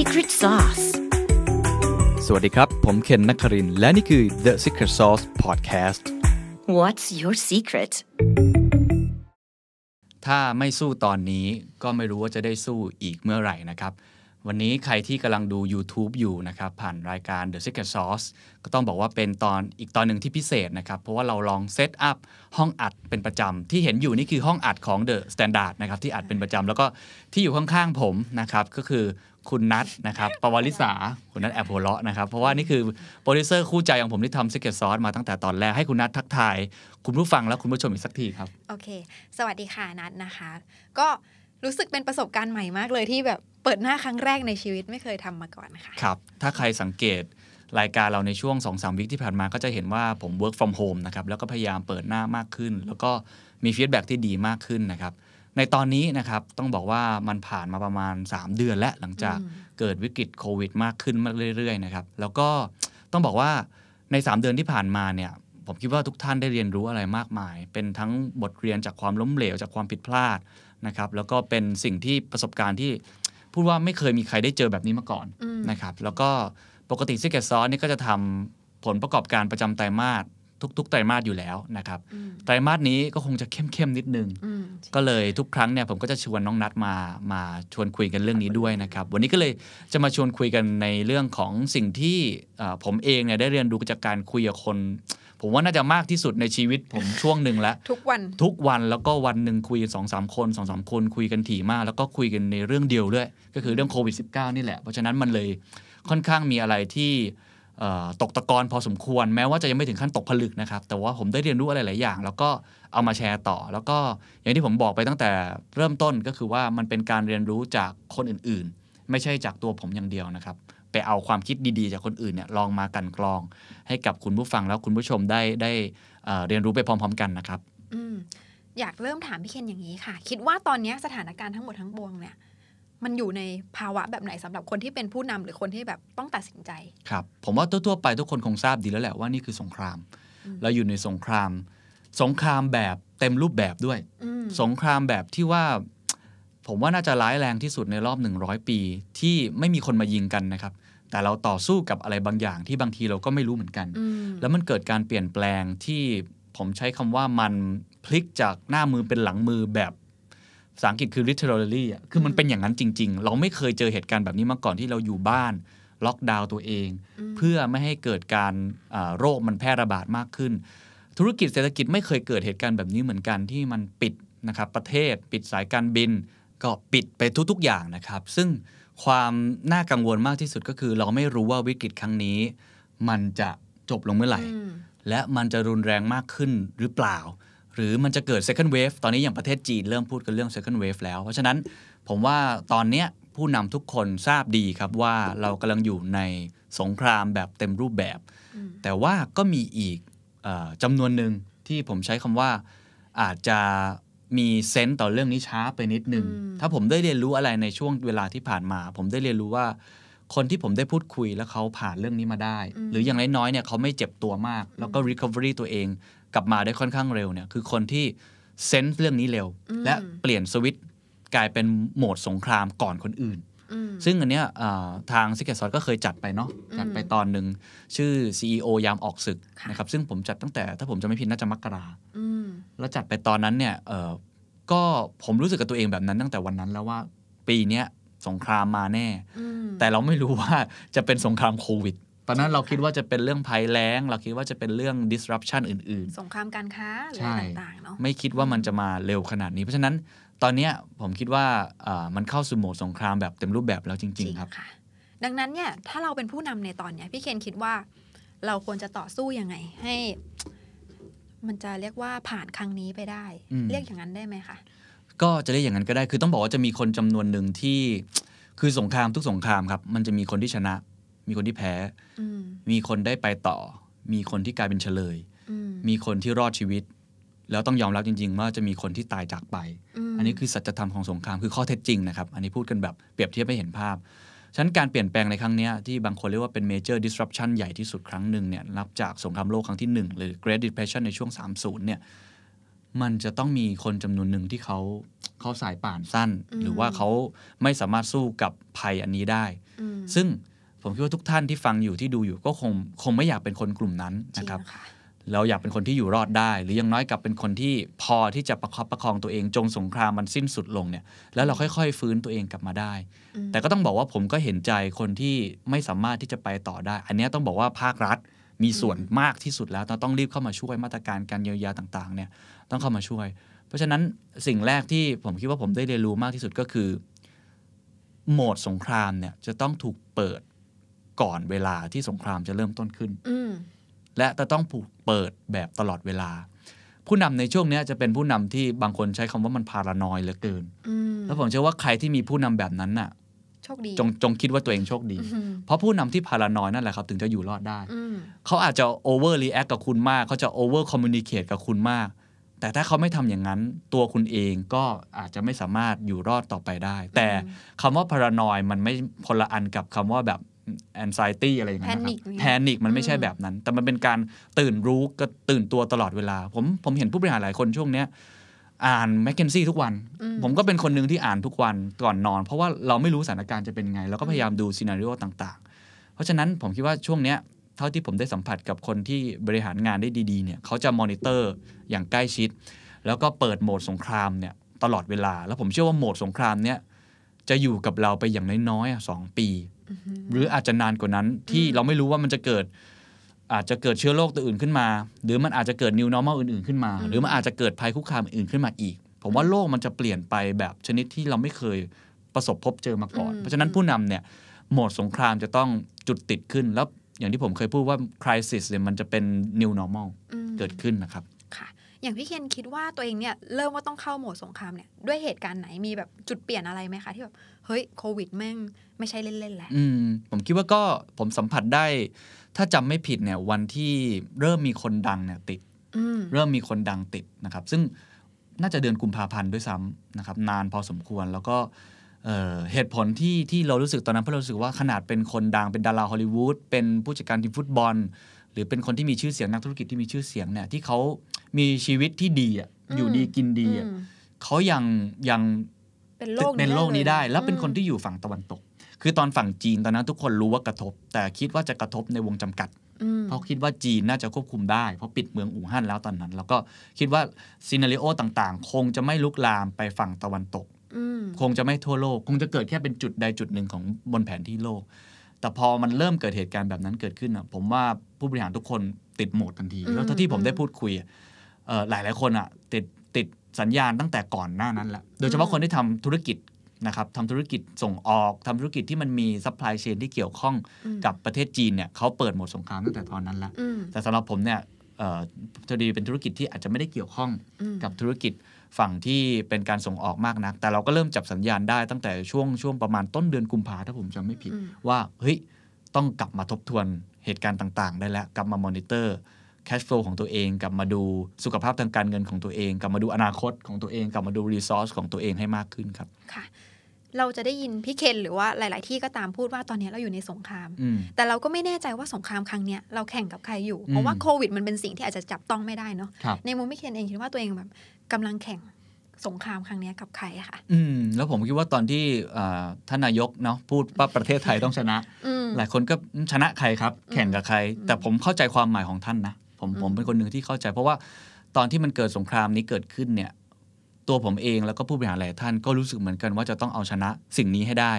Secret Sauce สวัสดีครับ ผมเคนนักครินและนี่คือ The Secret Sauce Podcast What's your secret ถ้าไม่สู้ตอนนี้ก็ไม่รู้ว่าจะได้สู้อีกเมื่อไหร่นะครับ วันนี้ใครที่กำลังดู YouTube อยู่นะครับ ผ่านรายการ The Secret Sauce ก็ต้องบอกว่าเป็นตอนอีกตอนหนึ่งที่พิเศษนะครับ เพราะว่าเราลองเซตอัพห้องอัดเป็นประจำที่เห็นอยู่นี่คือห้องอัดของ The Standard นะครับที่อัดเป็นประจำแล้วก็ที่อยู่ข้างๆผมนะครับก็คือคุณนัทนะครับ ปวาริสาคุณนัทแอบหัวเราะนะครับ เพราะว่านี่คือโปรดิวเซอร์คู่ใจของผมที่ทำกเก็ตซอสมาตั้งแต่ตอนแรก ให้คุณนัททักทาย คุณผู้ฟังและคุณผู้ชมอีกสักทีครับ โอเค สวัสดีค่ะนัทนะคะ ก็รู้สึกเป็นประสบการณ์ใหม่มากเลยที่แบบเปิดหน้าครั้งแรกในชีวิตไม่เคยทำมาก่อนค่ะครับ ถ้าใครสังเกตรายการเราในช่วง2-3สวิคที่ผ่านมา ก็จะเห็นว่าผม work from home นะครับ แล้วก็พยายามเปิดหน้ามากขึ้น แล้วก็มีฟีดแบ็ที่ดีมากขึ้นนะครับในตอนนี้นะครับ ต้องบอกว่ามันผ่านมาประมาณ 3 เดือนและหลังจากเกิดวิกฤตโควิดมากขึ้นมาเรื่อยๆนะครับ แล้วก็ต้องบอกว่าใน 3 เดือนที่ผ่านมาเนี่ยผมคิดว่าทุกท่านได้เรียนรู้อะไรมากมาย เป็นทั้งบทเรียนจากความล้มเหลวจากความผิดพลาดนะครับแล้วก็เป็นสิ่งที่ประสบการณ์ที่พูดว่าไม่เคยมีใครได้เจอแบบนี้มาก่อนนะครับแล้วก็ปกติซิกเก็ตซอสนี่ก็จะทำผลประกอบการประจำไตรมาสทุกๆไตรมาสอยู่แล้วนะครับไตรมาสนี้ก็คงจะเข้มๆนิดนึงก็เลยทุกครั้งเนี่ยผมก็จะชวนน้องนัดมามาชวนคุยกันเรื่องนี้ด้วยนะครับวันนี้ก็เลยจะมาชวนคุยกันในเรื่องของสิ่งที่ผมเองเนี่ยได้เรียนรู้จากการคุยกับคน ผมว่าน่าจะมากที่สุดในชีวิตผมช่วงหนึ่งแล้วทุกวันทุกวันแล้วก็วันหนึ่งคุยกันสองสามคนสองสามคนคุยกันถี่มาก แล้วก็คุยกันในเรื่องเดียวด้วยก็คือเรื่องโควิด -19 นี่แหละ เพราะฉะนั้นมันเลยค่อนข้างมีอะไรที่ตกตะกอนพอสมควรแม้ว่าจะยังไม่ถึงขั้นตกผลึกนะครับแต่ว่าผมได้เรียนรู้อะไรหลายอย่าง แล้วก็เอามาแชร์ต่อ แล้วก็อย่างที่ผมบอกไปตั้งแต่เริ่มต้นก็คือว่ามันเป็นการเรียนรู้จากคนอื่น ๆ ไม่ใช่จากตัวผมอย่างเดียวนะครับ ไปเอาความคิดดีๆจากคนอื่นเนี่ยลองมากันกรอง ให้กับคุณผู้ฟังแล้วคุณผู้ชมได้ได้เรียนรู้ไปพร้อมๆกันนะครับอยากเริ่มถามพี่เคนอย่างนี้ค่ะ คิดว่าตอนนี้สถานการณ์ทั้งหมดทั้งปวงเนี่ยมันอยู่ในภาวะแบบไหนสำหรับคนที่เป็นผู้นำหรือคนที่แบบต้องตัดสินใจครับผมว่าทั่วๆไปทุกคนคงทราบดีแล้วแหละว่านี่คือสงคราม เราอยู่ในสงคราม สงครามแบบเต็มรูปแบบด้วย สงครามแบบที่ว่า ผมว่าน่าจะร้ายแรงที่สุดในรอบ 100 ปี ที่ไม่มีคนมายิงกันนะครับ แต่เราต่อสู้กับอะไรบางอย่าง ที่บางทีเราก็ไม่รู้เหมือนกัน แล้วมันเกิดการเปลี่ยนแปลงที่ผมใช้คำว่ามันพลิกจากหน้ามือเป็นหลังมือแบบภาษาอังกฤษคือ literally อ่ะคือมันเป็นอย่างนั้นจริงๆ เราไม่เคยเจอเหตุการณ์แบบนี้มาก่อนที่เราอยู่บ้านล็อกดาวน์ตัวเอง เพื่อไม่ให้เกิดการโรคมันแพร่ระบาดมากขึ้น ธุรกิจเศรษฐกิจไม่เคยเกิดเหตุการณ์แบบนี้เหมือนกันที่มันปิดนะครับ ประเทศปิดสายการบินก็ปิดไปทุกๆอย่างนะครับ ซึ่งความน่ากังวลมากที่สุดก็คือ เราไม่รู้ว่าวิกฤตครั้งนี้ มันจะจบลงเมื่อไหร่ และมันจะรุนแรงมากขึ้นหรือเปล่าหรือมันจะเกิด second wave ตอนนี้อย่างประเทศจีนเริ่มพูดกันเรื่อง second wave แล้ว เพราะฉะนั้น ผมว่าตอนเนี้ยผู้นำทุกคนทราบดีครับ ว่าเรากำลังอยู่ในสงครามแบบเต็มรูปแบบ แต่ว่าก็มีอีกอจำนวนหนึ่งที่ผมใช้คำว่าอาจจะมีเซนต์ต่อเรื่องนี้ช้าไปนิดนึง ถ้าผมได้เรียนรู้อะไรในช่วงเวลาที่ผ่านมา ผมได้เรียนรู้ว่าคนที่ผมได้พูดคุยแล้วเขาผ่านเรื่องนี้มาได้ หรืออย่างน้อยๆ เนี่ยเขาไม่เจ็บตัวมาก แล้วก็ recovery ตัวเองกลับมาได้ค่อนข้างเร็วเนี่ยคือคนที่เซนส์เรื่องนี้เร็ว และเปลี่ยนสวิตกลายเป็นโหมดสงครามก่อนคนอื่น ซึ่งอันเนี้ยทางซิกเก็ตซอสก็เคยจัดไปเนาะจัดไปตอนหนึ่งชื่อ CEO ยามออกศึกนะครับซึ่งผมจัดตั้งแต่ถ้าผมจะไม่ผิดน่าจะมกรา แล้วจัดไปตอนนั้นเนี่ยก็ผมรู้สึกกับตัวเองแบบนั้นตั้งแต่วันนั้นแล้วว่าปีเนี้ยสงครามมาแน่ แต่เราไม่รู้ว่าจะเป็นสงครามโควิดตอนนั้นเราคิดว่าจะเป็นเรื่องภัยแล้งเราคิดว่าจะเป็นเรื่อง disruption อื่น ๆ สงครามการค้าอะไรต่างๆเนาะไม่คิดว่ามันจะมาเร็วขนาดนี้เพราะฉะนั้นตอนนี้ผมคิดว่า มันเข้าสู่โหมดสงครามแบบเต็มรูปแบบแล้วจริง ๆ ครับดังนั้นเนี่ยถ้าเราเป็นผู้นำในตอนเนี้ย พี่เคนคิดว่า เราควรจะต่อสู้ยังไง ให้ มันจะเรียกว่าผ่านครั้งนี้ไปได้เรียกอย่างนั้นได้ไหมคะก็จะเรียกอย่างนั้นก็ได้ คือต้องบอกว่าจะมีคนจำนวนหนึ่งที่คือสงครามทุกสงครามครับ มันจะมีคนที่ชนะมีคนที่แพ้ มีคนได้ไปต่อ มีคนที่กลายเป็นเฉลย มีคนที่รอดชีวิต แล้วต้องยอมรับจริงๆ ว่าจะมีคนที่ตายจากไป อันนี้คือสัจธรรมของสงคราม คือข้อเท็จจริงนะครับ อันนี้พูดกันแบบเปรียบเทียบไม่เห็นภาพ ฉะนั้นการเปลี่ยนแปลงในครั้งนี้ ที่บางคนเรียกว่าเป็น major disruption ใหญ่ที่สุดครั้งหนึ่งเนี่ยนับจากสงครามโลกครั้งที่1หรือ Great Depression ในช่วง 30 เนี่ยมันจะต้องมีคนจำนวนหนึ่งที่เขาเขาสายป่านสั้น หรือว่าเขาไม่สามารถสู้กับภัยอันนี้ได้ ซึ่งผมคิดว่าทุกท่านที่ฟังอยู่ที่ดูอยู่ก็คงคงไม่อยากเป็นคนกลุ่มนั้นนะครับ เราอยากเป็นคนที่อยู่รอดได้ หรือยังน้อยกับเป็นคนที่พอที่จะประคับประคองตัวเองจงสงครามมันสิ้นสุดลงเนี่ยแล้วเราค่อยๆ ฟื้นตัวเองกลับมาได้ แต่ก็ต้องบอกว่าผมก็เห็นใจคนที่ไม่สามารถที่จะไปต่อได้ อันนี้ต้องบอกว่าภาครัฐมีส่วนมากที่สุดแล้ว ต้องรีบเข้ามาช่วยมาตรการการเยียวยาต่างๆเนี่ยต้องเข้ามาช่วย เพราะฉะนั้นสิ่งแรกที่ผมคิดว่าผมได้เรียนรู้มากที่สุดก็คือ โหมดสงครามเนี่ยจะต้องถูกเปิดก่อนเวลาที่สงครามจะเริ่มต้นขึ้น และจะต้องผูกเปิดแบบตลอดเวลา ผู้นำในช่วงนี้จะเป็นผู้นำที่บางคนใช้คำว่ามันพารานอยเหลือเกินแล้วผมเชื่อว่าใครที่มีผู้นำแบบนั้นน่ะโชคดีจงจงคิดว่าตัวเองโชคดี เพราะผู้นำที่พารานอยนั่นแหละครับ ถึงจะอยู่รอดได้ เขาอาจจะโอเวอร์รีแอคกับคุณมาก เขาจะโอเวอร์คอมมูนิเคตกับคุณมาก แต่ถ้าเขาไม่ทำอย่างนั้น ตัวคุณเองก็อาจจะไม่สามารถอยู่รอดต่อไปได้ แต่คำว่าพารานอยมันไม่พลอันกับคำว่าแบบแอนไซตี้อะไรอย่างเงี้ยครับแพนิคมันไม่ใช่แบบนั้น แต่มันเป็นการตื่นรู้ ก็ตื่นตัวตลอดเวลา ผมผมเห็นผู้บริหารหลายคนช่วงเนี้ยอ่านแมคเคนซี่ทุกวัน ผมก็เป็นคนหนึ่งที่อ่านทุกวันก่อนนอน เพราะว่าเราไม่รู้สถานการณ์จะเป็นไงเราก็พยายามดูซีนารีโอต่าง ๆ เพราะฉะนั้นผมคิดว่าช่วงเนี้ยเท่าที่ผมได้สัมผัสกับคนที่บริหารงานได้ดี ๆ เนี่ย เขาจะมอนิเตอร์อย่างใกล้ชิด แล้วก็เปิดโหมดสงครามเนี่ยตลอดเวลา แล้วผมเชื่อว่าโหมดสงครามเนี่ยจะอยู่กับเราไปอย่างน้อยๆสองปีหรืออาจจะนานกว่านั้นที่เราไม่รู้ว่ามันจะเกิดอาจจะเกิดเชื้อโรคตัวอื่นขึ้นมา หรือมันอาจจะเกิดนิว normal อื่นๆขึ้นมา หรือมันอาจจะเกิดภัยคุกคามอื่นขึ้นมาอีก ผมว่าโลกมันจะเปลี่ยนไปแบบชนิดที่เราไม่เคยประสบพบเจอมาก่อน เพราะฉะนั้นผู้นำเนี่ยโหมดสงครามจะต้องจุดติดขึ้นแล้วอย่างที่ผมเคยพูดว่าริสติสเนี่ยมันจะเป็นิวนอร์มอลเกิดขึ้นนะครับค่ะอย่างพี่เคนคิดว่าตัวเองเนี่ยเริ่มว่าต้องเข้าโหมดสงครามเนี่ยด้วยเหตุการณ์ไหนมีแบบจุดเปลี่ยนอะไรไหมคะที่แบบเฮ้ยโควิดแม่งไม่ใช่เล่นๆแหละอืมผมคิดว่าก็ผมสัมผัสได้ ถ้าจำไม่ผิดเนี่ยวันที่เริ่มมีคนดังเนี่ยติดเริ่มมีคนดังติดนะครับซึ่งน่าจะเดือนกุมภาพันธ์ด้วยซ้ำนะครับนานพอสมควร แล้วก็เหตุผลที่ที่เรารู้สึกตอนนั้นเพราะเรารู้สึกว่าขนาดเป็นคนดังเป็นดาราฮอลลีวูดเป็นผู้จัดการทีมฟุตบอล หรือเป็นคนที่มีชื่อเสียงนักธุรกิจที่มีชื่อเสียงเนี่ยที่เขามีชีวิตที่ดีอ่ะ อยู่ดีกินดีอ่ะเขายังยังเป็นโลกเป็นโลกนี้ได้ แล้วเป็นคนที่อยู่ฝั่งตะวันตก คือตอนฝั่งจีนตอนนั้นทุกคนรู้ว่ากระทบ แต่คิดว่าจะกระทบในวงจำกัด เพราะคิดว่าจีนน่าจะควบคุมได้ เพราะปิดเมืองอู่ฮั่นแล้วตอนนั้น แล้วก็คิดว่าซีนารีโอต่างๆ คงจะไม่ลุกลามไปฝั่งตะวันตกคงจะไม่ทั่วโลก คงจะเกิดแค่เป็นจุดใดจุดหนึ่งของบนแผนที่โลก แต่พอมันเริ่มเกิดเหตุการณ์แบบนั้นเกิดขึ้นอ่ะผมว่าผู้บริหารทุกคนติดโหมดทันที แล้วเท่าที่ผมได้พูดคุยหลายหลายคนอ่ะติดติดสัญญาณตั้งแต่ก่อนหน้านั้นแหละโดยเฉพาะคนที่ทำธุรกิจนะครับทำธุรกิจส่งออก ทำธุรกิจที่มันมีซัพพลายเชนที่เกี่ยวข้องกับประเทศจีนเนี่ยเขาเปิดหมดสงครามตั้งแต่ตอนนั้นแล้วแต่สำหรับผมเนี่ยพอดีเป็นธุรกิจที่อาจจะไม่ได้เกี่ยวข้องกับธุรกิจฝั่งที่เป็นการส่งออกมากนักแต่เราก็เริ่มจับสัญญาณได้ตั้งแต่ช่วงช่วงประมาณต้นเดือนกุมภาถ้าผมจำไม่ผิดว่า เฮ้ยต้องกลับมาทบทวนเหตุการณ์ต่างๆ ได้แล้วกลับมามอนิเตอร์แคชฟลูของตัวเองกลับมาดูสุขภาพทางการเงินของตัวเอง กลับมาดูอนาคตของตัวเอง กลับมาดูรีซอสของตัวเองให้มากขึ้นครับ ค่ะ เราจะได้ยินพี่เคนหรือว่าหลาย ๆ ที่ก็ตามพูดว่าตอนนี้เราอยู่ในสงครามแต่เราก็ไม่แน่ใจว่าสงครามครั้งนี้เราแข่งกับใครอยู่เพราะว่าโควิด มันเป็นสิ่งที่อาจจะจับต้องไม่ได้เนาะในมุมพี่เคนเองคิดว่าตัวเองแบบ กำลังแข่งสงครามครั้งนี้กับใครคะอืมแล้วผมคิดว่าตอนที่ท่านนายกเนาะพูดว่าประเทศไทยต้องชนะหลายคนก็ชนะใครครับ แข่งกับใคร แต่ผมเข้าใจความหมายของท่านนะผมผมเป็นคนหนึ่งที่เข้าใจ เพราะว่าตอนที่มันเกิดสงครามนี้เกิดขึ้นเนี่ย ตัวผมเองแล้วก็ผู้บริหารหลายท่านก็รู้สึกเหมือนกันว่าจะต้องเอาชนะสิ่งนี้ให้ได้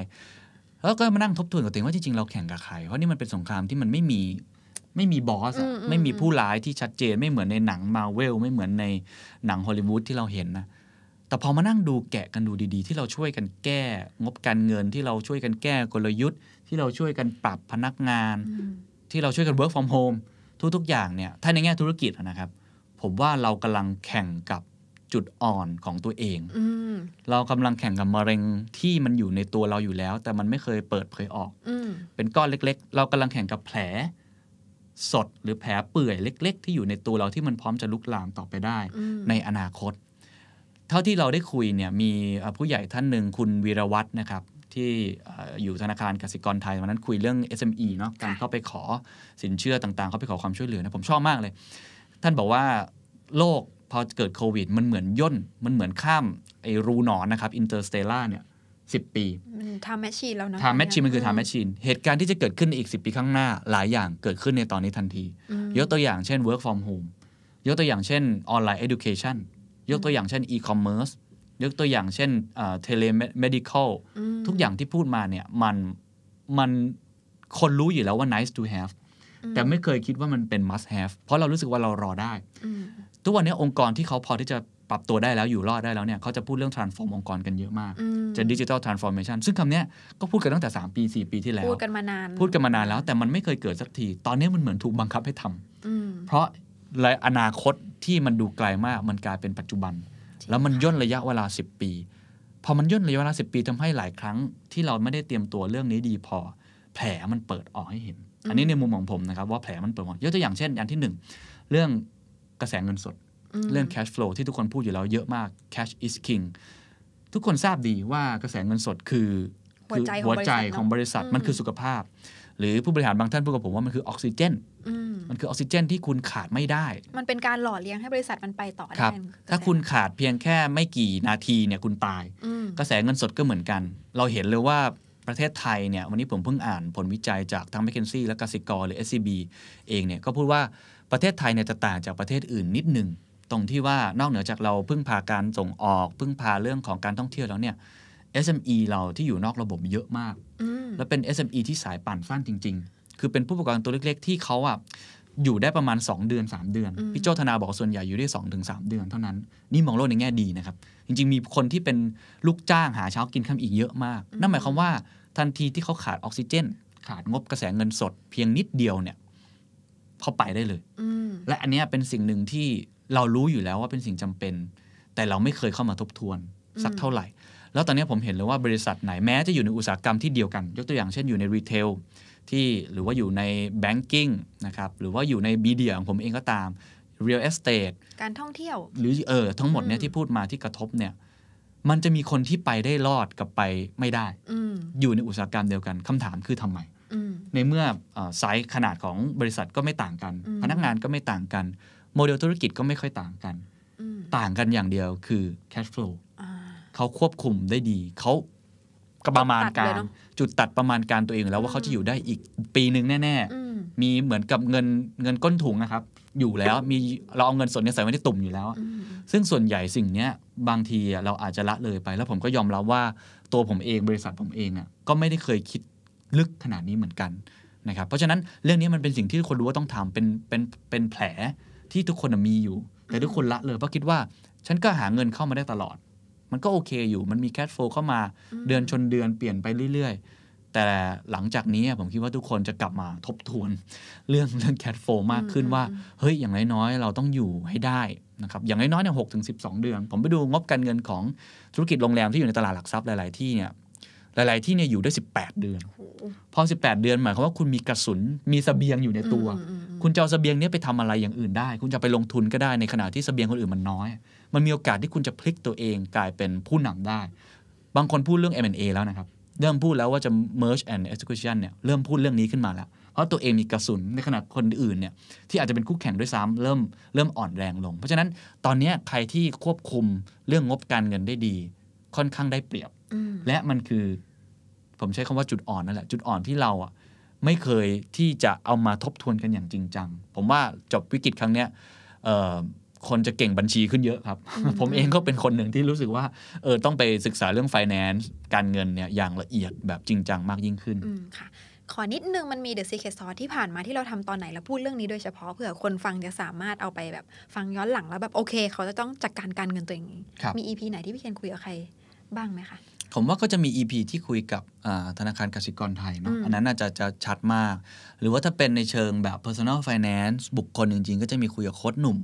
แล้วก็มานั่งทบทวนกับตัวเองว่าจริงๆเราแข่งกับใครเพราะนี่มันเป็นสงครามที่ มันไม่มีไม่มีบอสอะไม่มีผู้ร้ายที่ชัดเจนไม่เหมือนในหนังมาเวลไม่เหมือนในหนังฮอลลีวูดที่เราเห็นนะ แต่พอมานั่งดูแกะกันดูดีๆ ที่เราช่วยกันแก้งบการเงิน ที่เราช่วยกันแก้กลยุทธ์ ที่เราช่วยกันปรับพนักงาน ที่เราช่วยกันเิร์กฟอร์มโฮมทุกๆ อย่างเนี่ยถ้าในแง่ธุรกิจนะครับ ผมว่าเรากำลังแข่งกับจุดอ่อนของตัวเองอเรากำลังแข่งกับมะเร็งที่มันอยู่ในตัวเราอยู่แล้ว แต่มันไม่เคยเปิดเผยออกอเป็นก้อนเล็กๆ เรากำลังแข่งกับแผล สดหรือแผลเปื่อย เล็ก ๆ ที่อยู่ในตัวเราที่มันพร้อมจะลุกลามต่อไปได้ ในอนาคต เท่าที่เราได้คุยเนี่ย มีผู้ใหญ่ท่านหนึ่งคุณวีรวัตรนะครับที่อยู่ธนาคารกสิกรไทยวันนั้นคุยเรื่อง SME เนาะการเข้าไปขอสินเชื่อต่างๆเข้าไปขอความช่วยเหลือนะ ผมชอบมากเลย ท่านบอกว่าโลกพอเกิดโควิด มันเหมือนย่น มันเหมือนข้ามไอ้รูหนอนนะครับอินเตอร์สเตล่าเนี่ยสิปีมันทำแมชชีนแล้วนะทำแมชชีน มันคือทำแมชชีน เหตุการณ์ที่จะเกิดขึ้นอีก 10 ปีข้างหน้าหลายอย่างเกิดขึ้นในตอนนี้ทันทียกตัวอย่างเช่น work from home ยกตัวอย่างเช่นออนไลน์ education ยกตัวอย่างเช่น e-commerce ยกตัวอย่างเช่นเทเลเมดิคอลทุกอย่างที่พูดมาเนี่ยมันมันคนรู้อยู่แล้วว่า nice to have แต่ไม่เคยคิดว่ามันเป็น must have เพราะเรารู้สึกว่าเรารอได้ทุกวันนี้องค์กรที่เขาพอที่จะปรับตัวได้แล้วอยู่รอดได้แล้วเนี่ย เขาจะพูดเรื่อง transform องค์กรกันเยอะมาก จะ digital transformation ซึ่งคำนี้ก็พูดกันตั้งแต่ 3 ปี 4 ปีที่แล้วพูดกันมานานพูดกันมานานแล้ว แต่มันไม่เคยเกิดสักทีตอนนี้มันเหมือนถูกบังคับให้ทำเพราะอนาคตที่มันดูไกลมากมันกลายเป็นปัจจุบันแล้วมันย่นระยะเวลา10 ปี พอมันย่นระยะเวลา10ปีทำให้หลายครั้ง ที่เราไม่ได้เตรียมตัวเรื่องนี้ดี พอแผลมันเปิดออกให้เห็น อันนี้ในมุมของผมนะครับ ว่าแผลมันเปิดออกยกตัวอย่างเช่นอย่างที่ 1 เรื่องกระแสเงินสด เรื่อง cash flow ที่ทุกคนพูดอยู่แล้วเยอะมาก cash is king ทุกคนทราบดีว่ากระแสเงินสดคือหัวใจของบริษัทมันคือสุขภาพหรือผู้บริหารบางท่านพูดกับผมว่ามันคือออกซิเจน มันคือออกซิเจนที่คุณขาดไม่ได้ มันเป็นการหล่อเลี้ยงให้บริษัทมันไปต่อได้ถ้าคุณขาดเพียงแค่ไม่กี่นาทีเนี่ยคุณตาย กระแสเงินสดก็เหมือนกัน เราเห็นเลยว่าประเทศไทยเนี่ยวันนี้ผมเพิ่งอ่านผลวิจัยจากทั้งแมคเคนซี่และกสิกร หรือ SCB เองเนี่ย ก็พูดว่าประเทศไทยเนี่ยจะต่างจากประเทศอื่นนิดหนึ่งตรงที่ว่านอกเหนือจากเราเพึ่งพาการส่งออกพึ่งพาเรื่องของการท่องเที่ยวแล้วเนี่ย SME เราที่อยู่นอกระบบเยอะมาก แล้ว เป็น SME ที่สายปั่นสั้นจริง ๆ คือเป็นผู้ ประกอบการ ตัวเล็ก ๆ ที่เขาอ่ะอยู่ได้ประมาณ 2 เดือน 3 เดือนพี่โจธนาบอกส่วนใหญ่อยู่ ได้2อถึงสเดือน เท่านั้นนี่ มองโลกในแง่ดี นะครับ จริงๆ มีคนที่เป็นลูกจ้างหาเช้ากินข้าอีกเยอะมาก นั่นหมายความว่าทันทีที่เขาขาดออกซิเจน ขาดงบกระแสเงินสด เพียงนิดเดียวเนี่ยเขาไปได้เลยและอันนี้เป็นสิ่งหนึ่งที่เรารู้อยู่แล้วว่าเป็นสิ่งจำเป็น แต่เราไม่เคยเข้ามาทบทวน สักเท่าไหร่แล้วตอนนี้ผมเห็นเลยว่าบริษัทไหนแม้จะอยู่ในอุตสาหกรรมที่เดียวกัน ยกตัวอย่างเช่นอยู่ในรีเทลที่หรือว่าอยู่ในแบงกิ้งนะครับ หรือว่าอยู่ในบีเดียของผมเองก็ตามเรียลเอสเตทการท่องเที่ยว หรือเออทั้งหมดเนี่ยที่พูดมาที่กระทบเนี่ยมันจะมีคนที่ไปได้รอดกับไปไม่ได้ออยู่ในอุตสาหกรรมเดียวกันคำถามคือทำไมในเมื่อไซส์ขนาดของบริษัทก็ไม่ต่างกัน พนักงานก็ไม่ต่างกัน โมเดลธุรกิจก็ไม่ค่อยต่างกันต่างกันอย่างเดียวคือ cash flow เขาควบคุมได้ดี เขาก็ประมาณการจุดตัดประมาณการตัวเองแล้วว่าเขาจะอยู่ได้อีกปีหนึ่งแน่ ๆ มีเหมือนกับเงินเงินก้นถุงนะครับ อยู่แล้วมีเราเอาเงินส่วนี้ใส่ไว้ในตุ่มอยู่แล้ว ซึ่งส่วนใหญ่สิ่งเนี้ยบางทีเราอาจจะละเลยไป แล้วผมก็ยอมรับว่าตัวผมเองบริษัทผมเองอ่ะก็ไม่ได้เคยคิดลึกขนาดนี้เหมือนกันนะครับ เพราะฉะนั้นเรื่องนี้มันเป็นสิ่งที่ทุกคนรู้ว่าต้องทำเป็นเป็นเป็นแผลที่ทุกคนมีอยู่ แต่ทุกคนละเลยเพราะคิดว่าฉันก็หาเงินเข้ามาได้ตลอดมันก็โอเคอยู่ มันมีแคชโฟเข้ามาเดือนชนเดือนเปลี่ยนไปเรื่อย ๆ แต่หลังจากนี้ผมคิดว่าทุกคนจะกลับมาทบทวน เรื่องเรื่องแคชโฟมากขึ้นว่า เฮ้ย อย่างน้อยๆเราต้องอยู่ให้ได้นะครับอย่างน้อยๆเนี่ยหกถึงสิเดือน ผมไปดูงบการเงินของธุรกิจโรงแรมที่อยู่ในตลาดหลักทรัพย์หลายๆที่เนี่ยหลาย ๆ ที่เนี่ยอยู่ได้ 18 เดือนพอ18 เดือนหมายความว่าคุณมีกระสุนมีสเสบียงอยู่ในตัว คุณจะเอาสเสบียงนี้ไปทำอะไรอย่างอื่นได้ คุณจะไปลงทุนก็ได้ในขณะที่สเสบียงคนอื่นมันน้อยมันมีโอกาสที่คุณจะพลิกตัวเองกลายเป็นผู้นำได้ บางคนพูดเรื่อง M&A แล้วนะครับ เริ่มพูดแล้วว่าจะ merge and e x e c u t i o n เนี่ย เริ่มพูดเรื่องนี้ขึ้นมาแล้ว เพราะตัวเองมีกระสุน ในขณะคนอื่นเนี่ย ที่อาจจะเป็นคู่แข่งด้วยซ้ำเริ่มเริ่มอ่อนแรงลง เพราะฉะนั้นตอนนี้ใครที่ควบคุมเรื่องงบการเงินได้ดี ค่อนข้างได้เปรียบ และมันคือผมใช้คำว่าจุดอ่อนนั่นแหละ จุดอ่อนที่เราอ่ะไม่เคยที่จะเอามาทบทวนกันอย่างจริงจัง ผมว่าจบวิกฤตครั้งเนี้ยคนจะเก่งบัญชีขึ้นเยอะครับ ผมเองก็เป็นคนหนึ่งที่รู้สึกว่าเออต้องไปศึกษาเรื่อง finance การเงินเนี่ยอย่างละเอียดแบบจริงจังมากยิ่งขึ้นค่ะขอนิดนึงมันมี The Secret Sauce ที่ผ่านมาที่เราทำตอนไหน แล้วพูดเรื่องนี้โดยเฉพาะเผื่อคนฟังจะสามารถเอาไปแบบฟังย้อนหลังแล้วแบบโอเคเขาจะต้องจัดการการเงินตัวเองมีอีพีไหนที่พี่เคนคุยกับใครบ้างไหมคะผมว่าก็จะมี EP ที่คุยกับธนาคารกสิกรไทยเนาะอันนั้นน่าจะจะชัดมาก หรือว่าถ้าเป็นในเชิงแบบ personal finance บุคคลจริงๆก็จะมีคุยกับโค้ดหนุ่ม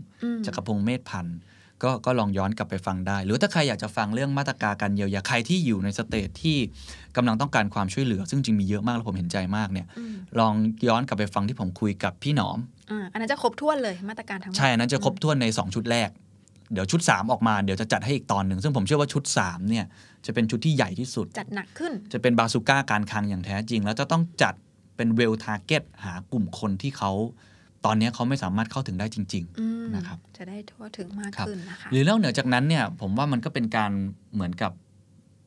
จักรพงศ์เมธพันธ์ก็ก็ลองย้อนกลับไปฟังได้ หรือถ้าใครอยากจะฟังเรื่องมาตรการการเยียวยาใครที่อยู่ในสเตจที่กำลังต้องการความช่วยเหลือ ซึ่งจริงมีเยอะมากแล้วผมเห็นใจมากเนี่ยลองย้อนกลับไปฟังที่ผมคุยกับพี่หนอมอันนั้นจะครบถ้วนเลยมาตรการทั้งหมดใช่อันนั้นจะครบถ้วนใน 2 ชุดแรกเดี๋ยวชุด 3 ออกมาเดี๋ยวจะจัดให้อีกตอนหนึ่ง ซึ่งผมเชื่อว่าชุด 3 เนี่ย จะเป็นชุดที่ใหญ่ที่สุด จัดหนักขึ้น จะเป็นบาซูก้าการคังอย่างแท้จริง แล้วจะต้องจัดเป็นเวลทาร์เก็ตหากลุ่มคนที่เขา ตอนนี้เขาไม่สามารถเข้าถึงได้จริงๆนะครับจะได้ทั่วถึงมากขึ้นนะคะ หรือเล่าเหนือจากนั้นเนี่ย ผมว่ามันก็เป็นการเหมือนกับ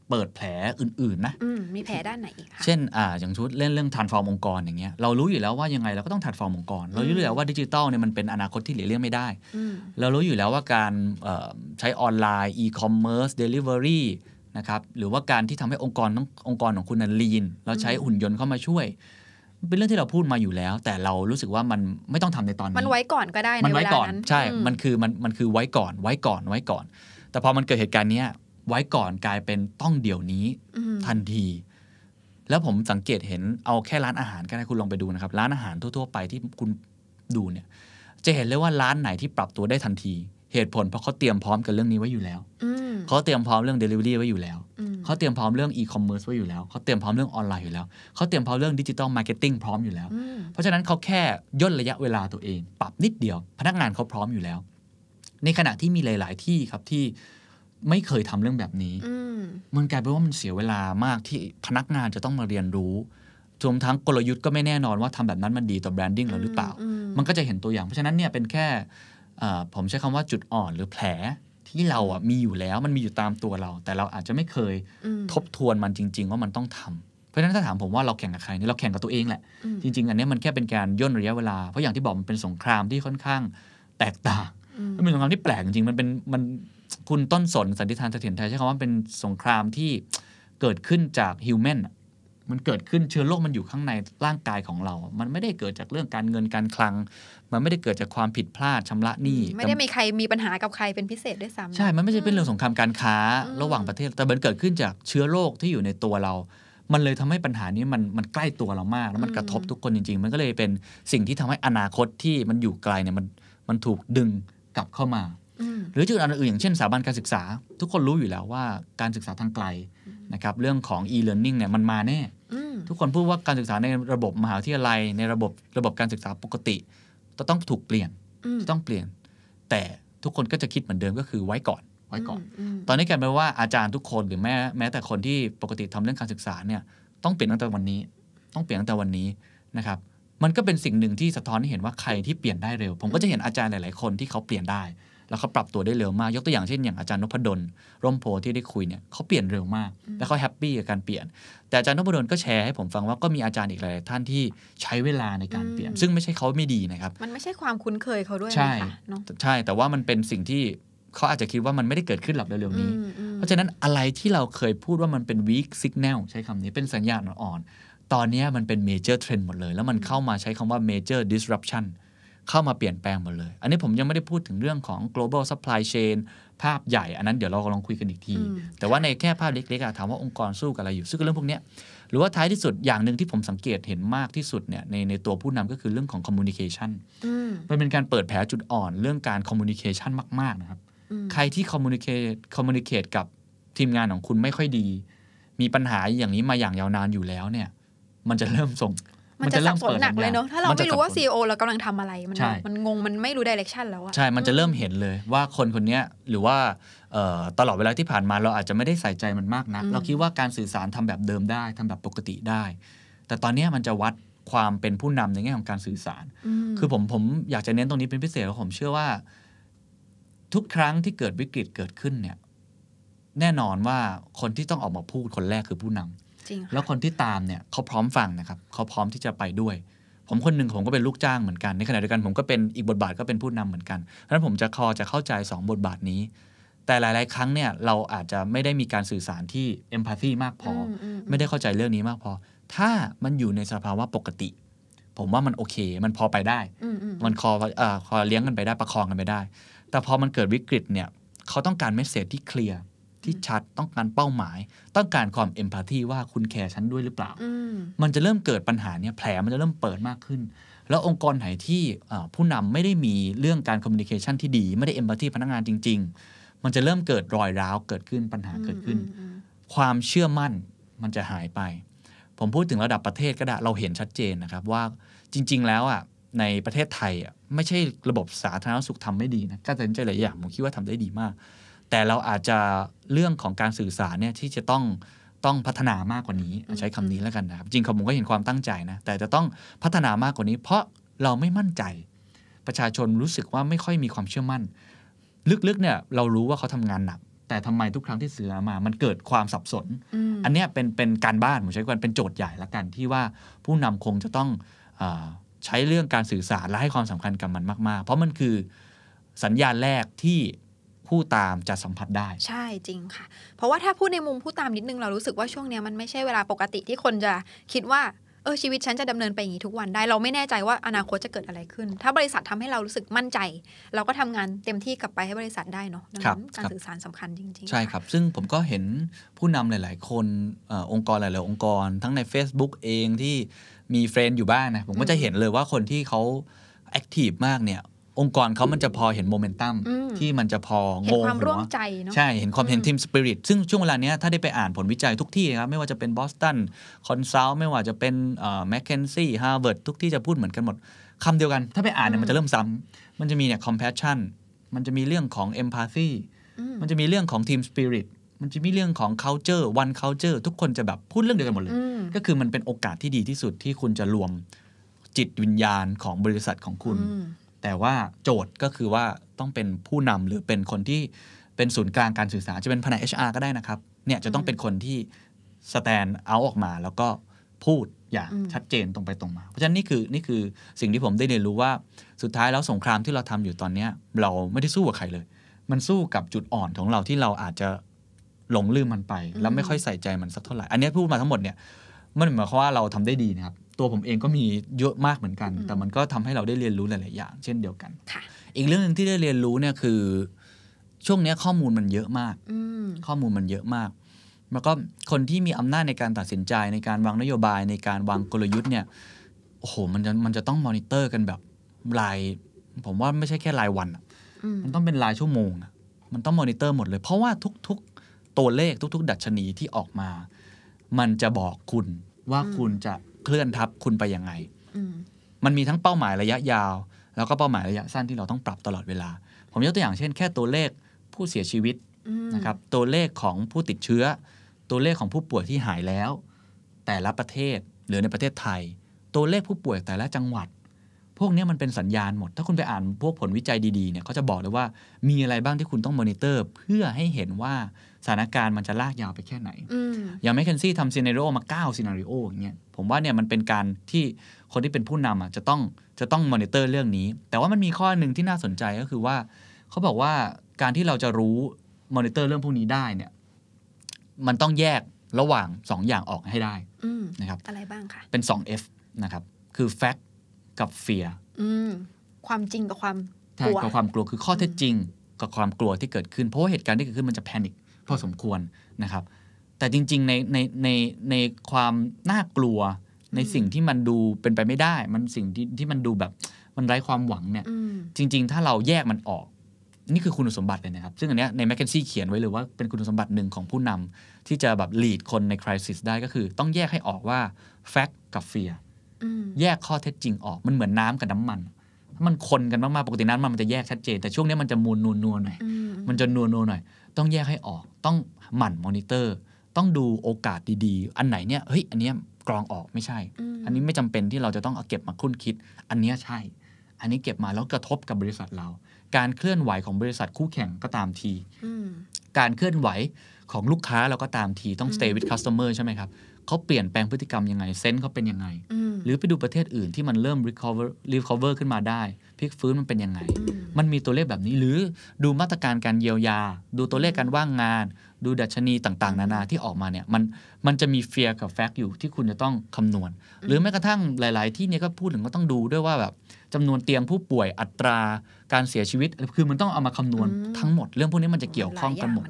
เปิดแผลอื่น ๆ นะมีแผลด้านไหนอีกคะเช่นอ่าอย่างชุดเล่นเรื่องทันฟอร์มองค์กรอย่างเงี้ย เรารู้อยู่แล้วว่ายังไงเราก็ต้องทันฟอร์มองค์กร เรารู้อยู่แล้วว่าดิจิตอลเนี่ยมันเป็นอนาคตที่หลีกเลี่ยงไม่ได้ เรารู้อยู่แล้วว่าการใช้ออนไลน์อีคอมเมิร์ซเดลิเวอรี่นะครับ หรือว่าการที่ทำให้องค์กรต้ององค์กรของคุณนั้นลีนเราใช้หุ่นยนต์เข้ามาช่วย เป็นเรื่องที่เราพูดมาอยู่แล้ว แต่เรารู้สึกว่ามันไม่ต้องทำในตอนนี้ มันไว้ก่อนก็ได้ในเวานั้นใช่ มันคือมันมันคือไว้ก่อนไว้ก่อนไว้ ก่อน แต่พอมันเกิดเหตุการณ์เนี้ยไว้ก่อนกลายเป็นต้องเดี๋ยวนี้ทันที แล้วผมสังเกตเห็นเอาแค่ร้านอาหารก็ได้คุณลองไปดูนะครับ ร้านอาหารทั่วๆไปที่คุณดูเนี่ย จะเห็นเลยว่าร้านไหนที่ปรับตัวได้ทันทีเหตุผลเพราะเขาเตรียมพร้อมกับเรื่องนี้ไว้อยู่แล้ว เขาเตรียมพร้อมเรื่อง Delivery ไว้อยู่แล้วเขาเตรียมพร้อมเรื่องอีคอมเมิร์ซไว้อยู่แล้วเขาเตรียมพร้อมเรื่องออนไลน์อยู่แล้วเขาเตรียมพร้อมเรื่องดิจิตอลมาร์เก็ตติ้งพร้อมอยู่แล้ว เพราะฉะนั้นเขาแค่ย่นระยะเวลาตัวเอง ปรับนิดเดียว พนักงานเขาพร้อมอยู่แล้ว ในขณะที่มีหลาย ๆ ที่ครับที่ไม่เคยทำเรื่องแบบนี้ มันกลายเป็นว่ามันเสียเวลามากที่พนักงานจะต้องมาเรียนรู้รวมทั้งกลยุทธ์ก็ไม่แน่นอนว่าทำแบบนั้นมันดีต่อแบรนดิ้งเราหรือเปล่า มันก็จะเห็นตัวอย่าง เพราะฉะนั้นเนี่ยเป็นแค่ผมใช้คำว่าจุดอ่อน หรือแผลที่เราอ่ะมีอยู่แล้วมันมีอยู่ตามตัวเรา แต่เราอาจจะไม่เคยทบทวนมันจริง ๆ ว่ามันต้องทำเพราะฉะนั้นถ้าถามผมว่าเราแข่งกับใครเนี่ยเราแข่งกับตัวเองแหละจริงๆ อันนี้มันแค่เป็นการย่นระยะเวลาเพราะอย่างที่บอกมันเป็นสงครามที่ค่อนข้างแตกต่างมันเป็นสงครามที่แปลกจริงมันเป็นมันคุณต้นสนสันติธานเสถียรไทยใช้คำว่าเป็นสงครามที่เกิดขึ้นจากฮิวแมนมันเกิดขึ้นเชื้อโรคมันอยู่ข้างในร่างกายของเรา มันไม่ได้เกิดจากเรื่องการเงินการคลัง มันไม่ได้เกิดจากความผิดพลาดชำระหนี้ ไม่ได้มีใครมีปัญหากับใครเป็นพิเศษด้วยซ้ำใช่ มันไม่ใช่เป็นเรื่องสงครามการค้าระหว่างประเทศ แต่มันเกิดขึ้นจากเชื้อโรคที่อยู่ในตัวเรา มันเลยทำให้ปัญหานี้มันมันใกล้ตัวเรามากแล้วมันกระทบทุกคนจริง ๆ มันก็เลยเป็นสิ่งที่ทำให้อนาคตที่มันอยู่ไกลเนี่ยมันมันถูกดึงกลับเข้ามาหรือจุดอื่นอย่างเช่นสถาบันการศึกษาทุกคนรู้อยู่แล้วว่าการศึกษาทางไกลนะครับเรื่องของ e-learning เนี่ยมันมาแน่ทุกคนพูดว่าการศึกษาในระบบมหาวิทยาลัยในระบบระบบการศึกษาปกติจะต้องถูกเปลี่ยนจะต้องเปลี่ยน แต่ทุกคนก็จะคิดเหมือนเดิมก็คือไว้ก่อนไว้ก่อน ตอนนี้กลายเป็นว่าอาจารย์ทุกคนหรือแม้แม้แต่คนที่ปกติทำเรื่องการศึกษาเนี่ยต้องเปลี่ยนตั้งแต่วันนี้ ต้องเปลี่ยนตั้งแต่วันนี้นะครับมันก็เป็นสิ่งหนึ่งที่สะท้อนให้เห็นว่าใครที่เปลี่ยนได้เร็ว ผมก็จะเห็นอาจารย์หลาย ๆ คนที่เขาเปลี่ยนได้แล้วเขาปรับตัวได้เร็วมากยกตัวอย่างเช่นอย่างอาจารย์นพดลร่มโพที่ได้คุยเนี่ยเขาเปลี่ยนเร็วมากและเขาแฮปปี้กับการเปลี่ยน แต่อาจารย์นพดลก็แชร์ให้ผมฟังว่าก็มีอาจารย์อีกหลายท่านที่ใช้เวลาในการเปลี่ยน ซึ่งไม่ใช่เขาไม่ดีนะครับมันไม่ใช่ความคุ้นเคยเขาด้วยใช่ ใช่แต่ว่ามันเป็นสิ่งที่เขาอาจจะคิดว่ามันไม่ได้เกิดขึ้นหลับเร็วๆนี้ เพราะฉะนั้นอะไรที่เราเคยพูดว่ามันเป็น weak signal ใช้คำนี้เป็นสัญญาณอ่อนตอนนี้มันเป็น major trend หมดเลย แล้วมันเข้ามาใช้คำว่า major disruption เข้ามาเปลี่ยนแปลงหมดเลย อันนี้ผมยังไม่ได้พูดถึงเรื่องของ global supply chain ภาพใหญ่ อันนั้นเดี๋ยวเรากลองคุยกันอีกที แต่ว่าในแค่ภาพเล็กๆ ถามว่าองค์กรสู้กับอะไรอยู่ ซึ่งเรื่องพวกนี้ หรือว่าท้ายที่สุดอย่างหนึ่งที่ผมสังเกตเห็นมากที่สุดเนี่ยในในตัวผู้นำก็คือเรื่องของ communication มันเป็นการเปิดแผลจุดอ่อนเรื่องการ communication มากๆนะครับ ใครที่ communicate communicate กับทีมงานของคุณไม่ค่อยดี มีปัญหาอย่างนี้มาอย่างยาวนานอยู่แล้วเนี่ย มันจะเริ่มส่งมันจะสับสนหนักเลยเนอะถ้าเราไม่รู้ว่า c ีอเรากำลังทำอะไรมันมันงงมันไม่รู้ดิเรกชันแล้วอะใช่ มันจะเริ่มเห็นเลย ว่าคนคนนี้หรือว่าตลอดเวลาที่ผ่านมาเราอาจจะไม่ได้ใส่ใจมันมากนักเราคิดว่าการสื่อสารทำแบบเดิมได้ ทำแบบปกติได้ แต่ตอนนี้มันจะวัดความเป็นผู้นำในแง่ของการสื่อสาร คือผมผมอยากจะเน้นตรงนี้เป็นพิเศษเพราะผมเชื่อว่า ทุกครั้งที่เกิดวิกฤตเกิดขึ้นเนี่ย แน่นอนว่าคนที่ต้องออกมาพูดคนแรกคือผู้นำแล้วคนที่ตามเนี่ยเขาพร้อมฟังนะครับเขาพร้อมที่จะไปด้วย ผมคนหนึ่งผมก็เป็นลูกจ้างเหมือนกันในขณะเดียวกัน ผมก็เป็นอีกบทบาทก็เป็นผู้นำเหมือนกันเพราะฉะนั้นผมจะคอจะเข้าใจ 2 บทบาทนี้ แต่หลายๆครั้งเนี่ยเราอาจจะไม่ได้มีการสื่อสารที่เอมพัตซีมากพอ ไม่ได้เข้าใจเรื่องนี้มากพอ ถ้ามันอยู่ในสภาวะปกติ ผมว่ามันโอเคมันพอไปได้ มันคอคอเลี้ยงกันไปได้ประคองกันไปได้ แต่พอมันเกิดวิกฤตเนี่ยเขาต้องการเมสเซจที่เคลียร์ที่ชัดต้องการเป้าหมายต้องการความเอมพัตีว่าคุณแคร์ฉันด้วยหรือเปล่ามันจะเริ่มเกิดปัญหาเนี่ยแผลมันจะเริ่มเปิดมากขึ้นแล้วองค์กรไหนที่ผู้นำไม่ได้มีเรื่องการคอมมิวนิเคชันที่ดีไม่ได้เอมพัตีพนักงานจริงๆ มันจะเริ่มเกิดรอยร้าวเกิดขึ้นปัญหาเกิดขึ้น ความเชื่อมั่นมันจะหายไป ผมพูดถึงระดับประเทศก็ได้เราเห็นชัดเจนนะครับว่าจริง ๆแล้วอ่ะในประเทศไทยอ่ะไม่ใช่ระบบสาธารณสุขทำไม่ดีนะการตัดสินใจหลายอย่างผมคิดว่าทำได้ดีมากแต่เราอาจจะเรื่องของการสื่อสารเนี่ยที่จะต้องต้องพัฒนามากกว่านี้ใช้คำนี้แล้วกันนะครับจริงขมก็เห็นความตั้งใจนะแต่จะต้องพัฒนามากกว่านี้ เพราะเราไม่มั่นใจประชาชนรู้สึกว่าไม่ค่อยมีความเชื่อมั่น ลึกๆเนี่ยเรารู้ว่าเขาทำงานหนักแต่ทำไมทุกครั้งที่เสือมามันเกิดความสับสน อันนี้เป็นเป็นการบ้านผมใช้กันเป็นโจทย์ใหญ่ละกัน ที่ว่าผู้นำคงจะต้องอใช้เรื่องการสื่อสารและให้ความสำคัญกับมันมากๆ เพราะมันคือสัญญาณแรกที่ผู้ตามจะสัมผัสได้ ใช่จริงค่ะ เพราะว่าถ้าพูดในมุมผู้ตาม นิดนึงเรารู้สึกว่าช่วงนี้ มันไม่ใช่เวลาปกติที่คนจะคิดว่าเออชีวิตฉันจะดำเนินไปอย่างนี้ทุกวันได้ เราไม่แน่ใจว่าอนาคตจะเกิดอะไรขึ้น ถ้าบริษัททำให้เรารู้สึกมั่นใจ เราก็ทำงานเต็มที่กลับไปให้บริษัทได้เนาะครับการสื่อสารสำคัญจริงๆ ใช่ครับ ซึ่งผมก็เห็นผู้นำหลายๆ คนองค์กรหลายๆองค์กร ทั้งใน Facebook เองที่มีเฟรนด์อยู่บ้างนะผมก็จะเห็นเลยว่าคนที่เขาแอคทีฟมากเนี่ยองค์กรเขามันจะพอเห็นโมเมนตัมที่มันจะพองงความร่วมใจเนาะใช่เห็นความเห็นทีมสปิริตซึ่งช่วงเวลาเนี้ยถ้าได้ไปอ่านผลวิจัยทุกที่ครับไม่ว่าจะเป็นบอสตันคอนซัลท์ไม่ว่าจะเป็นแมคเคนซี่ฮาร์วาร์ดทุกที่จะพูดเหมือนกันหมด คำเดียวกัน ถ้าไปอ่านเนี่ยมันจะเริ่มซ้ำ มันจะมีเนี่ยคอมเพชชั่นมันจะมีเรื่องของเอมพร์ซีมันจะมีเรื่องของทีมสปิริตมันจะมีเรื่องของ culture one culture ทุกคนจะแบบพูดเรื่องเดียวกันหมดเลย ก็คือมันเป็นโอกาสที่ดีที่สุดที่คุณจะรวม จิตวิญญาณของบริษัทของคุณแต่ว่าโจทย์ก็คือว่าต้องเป็นผู้นำหรือเป็นคนที่เป็นศูนย์กลางการสื่อสารจะเป็นแผนเอชก็ได้นะครับ เนี่ยจะต้องเป็นคนที่สแตนเอาออกมาแล้วก็พูดอย่างชัดเจนตรงไปตรงมา เพราะฉะนั้นนี่คือนี่คือสิ่งที่ผมได้เรียนรู้ว่าสุดท้ายแล้วสงครามที่เราทำอยู่ตอนเนี้เราไม่ได้สู้กับใครเลย มันสู้กับจุดอ่อนของเราที่เราอาจจะหลงลืมมันไปแล้วไม่ค่อยใส่ใจมันสักเท่าไหร่อันนี้พูดมาทั้งหมดเนี่ยมันหมายความว่าเราทำได้ดีนะครับตัวผมเองก็มีเยอะมากเหมือนกัน แต่มันก็ทำให้เราได้เรียนรู้หลาย ๆ อย่าง เช่นเดียวกัน อีกเรื่องนึงที่ได้เรียนรู้เนี่ยคือช่วงนี้ข้อมูลมันเยอะมาก ข้อมูลมันเยอะมาก แล้วก็คนที่มีอำนาจในการตัดสินใจในการวางนโยบายในการวางกลยุทธ์เนี่ย โอ้โห มันจะมันจะต้องมอนิเตอร์กันแบบราย ผมว่าไม่ใช่แค่รายวันมันต้องเป็นรายชั่วโมง มันต้องมอนิเตอร์หมดเลย เพราะว่าทุก ๆ ตัวเลขทุก ๆ ดัชนีที่ออกมา มันจะบอกคุณว่าคุณจะเคลื่อนทับคุณไปยังไง มันมีทั้งเป้าหมายระยะยาว แล้วก็เป้าหมายระยะสั้นที่เราต้องปรับตลอดเวลา ผมยกตัวอย่างเช่นแค่ตัวเลขผู้เสียชีวิตนะครับตัวเลขของผู้ติดเชื้อ ตัวเลขของผู้ป่วยที่หายแล้ว แต่ละประเทศหรือในประเทศไทย ตัวเลขผู้ป่วยแต่ละจังหวัด พวกนี้มันเป็นสัญญาณหมด ถ้าคุณไปอ่านพวกผลวิจัยดีๆเนี่ยเขาจะบอกเลยว่ามีอะไรบ้างที่คุณต้องมอนิเตอร์เพื่อให้เห็นว่าสถานการณ์มันจะลากยาวไปแค่ไหน อย่างแมคเคนซี่ทำซีเนโรมา9ซีนารีโออย่างเงี้ย ผมว่าเนี่ยมันเป็นการที่คนที่เป็นผู้นำอ่ะจะต้องจะต้องมอนิเตอร์เรื่องนี้ แต่ว่ามันมีข้อหนึ่งที่น่าสนใจก็คือว่า เขาบอกว่าการที่เราจะรู้มอนิเตอร์เรื่องพวกนี้ได้เนี่ย มันต้องแยกระหว่าง 2 อย่างออกให้ได้นะครับอะไรบ้างคะเป็น2 F นะครับ คือ fact กับ fear ความจริงกับความกลัวกับความกลัวคือข้อเท็จจริง กับความกลัวที่เกิดขึ้นเพราะว่าเหตุการณ์ที่เกิดขึ้นมันจะแพนิคพอสมควรนะครับ แต่จริง ๆ ในในในในความน่ากลัวในสิ่งที่มันดูเป็นไปไม่ได้ มันสิ่งที่ที่มันดูแบบมันไร้ความหวังเนี่ย จริง ๆ ถ้าเราแยกมันออก นี่คือคุณสมบัติเลยนะครับซึ่งอันเนี้ยในแมคเคนซี่เขียนไว้เลยว่า เป็นคุณสมบัติหนึ่งของผู้นำที่จะแบบลีดคนในคร i สิสได้ก็คือ ต้องแยกให้ออกว่าแฟกต์กับเฟียแยกข้อเท็จจริงออก มันเหมือนน้ากับน้ำมันถ้ามันคนกันมากๆปกติน้มันมันจะแยกชัดเจนแต่ช่วงนี้มันจะมูนนวลนวลหน่อยมันจะนวลนวลหน่อยต้องแยกให้ออก ต้องหมั่นมอนิเตอร์ ต้องดูโอกาสดีๆ อันไหนเนี่ย เฮ้ย อันเนี้ยกรองออกไม่ใช่ อันนี้ไม่จำเป็นที่เราจะต้องเอาเก็บมาคุ้นคิด อันนี้ใช่ อันนี้เก็บมาแล้วกระทบกับบริษัทเรา การเคลื่อนไหวของบริษัทคู่แข่งก็ตามที การเคลื่อนไหวของลูกค้าเราก็ตามที ต้อง stay with customer ใช่ไหมครับเขาเปลี่ยนแปลงพฤติกรรมยังไง เซนต์เขาเป็นยังไง หรือไปดูประเทศอื่นที่มันเริ่ม recover recover ขึ้นมาได้ลิกฟื้นมันเป็นยังไง มันมีตัวเลขแบบนี้หรือดูมาตรการการเยียวยา ดูตัวเลขการว่างงาน ดูดัชนีต่าง ๆ นานาที่ออกมาเนี่ย มันมันจะมีเฟียกับแฟกต์อยู่ที่คุณจะต้องคำนวณหรือแม้กระทั่งหลายๆ ที่เนี่ยก็พูดถึงก็ต้องดูด้วยว่าแบบจำนวนเตียงผู้ป่วยอัตราการเสียชีวิต คือมันต้องเอามาคำนวณทั้งหมด เรื่องพวกนี้มันจะเกี่ยวข้องกันหมด